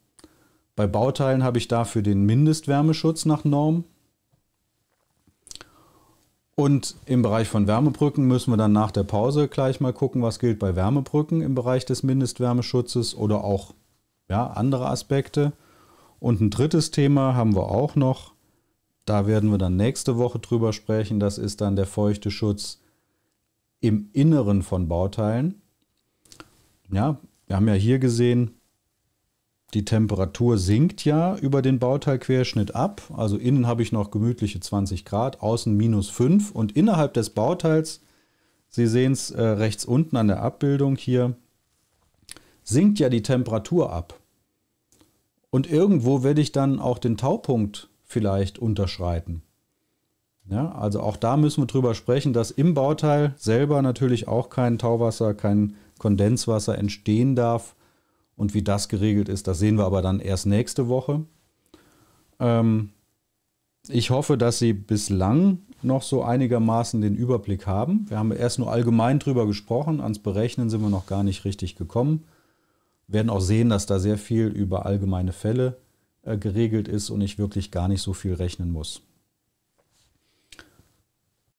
Bei Bauteilen habe ich dafür den Mindestwärmeschutz nach Norm. Und im Bereich von Wärmebrücken müssen wir dann nach der Pause gleich mal gucken, was gilt bei Wärmebrücken im Bereich des Mindestwärmeschutzes oder auch ja, andere Aspekte. Und ein drittes Thema haben wir auch noch. Da werden wir dann nächste Woche drüber sprechen. Das ist dann der feuchte Schutz im Inneren von Bauteilen. Ja, wir haben ja hier gesehen, die Temperatur sinkt ja über den Bauteilquerschnitt ab. Also innen habe ich noch gemütliche 20 Grad, außen minus 5 und innerhalb des Bauteils, Sie sehen es äh, rechts unten an der Abbildung hier, sinkt ja die Temperatur ab. Und irgendwo werde ich dann auch den Taupunkt vielleicht unterschreiten. Ja, also auch da müssen wir drüber sprechen, dass im Bauteil selber natürlich auch kein Tauwasser, kein Kondenswasser entstehen darf, und wie das geregelt ist, das sehen wir aber dann erst nächste Woche. Ähm, ich hoffe, dass Sie bislang noch so einigermaßen den Überblick haben. Wir haben erst nur allgemein drüber gesprochen, ans Berechnen sind wir noch gar nicht richtig gekommen. Wir werden auch sehen, dass da sehr viel über allgemeine Fälle äh, geregelt ist und ich wirklich gar nicht so viel rechnen muss.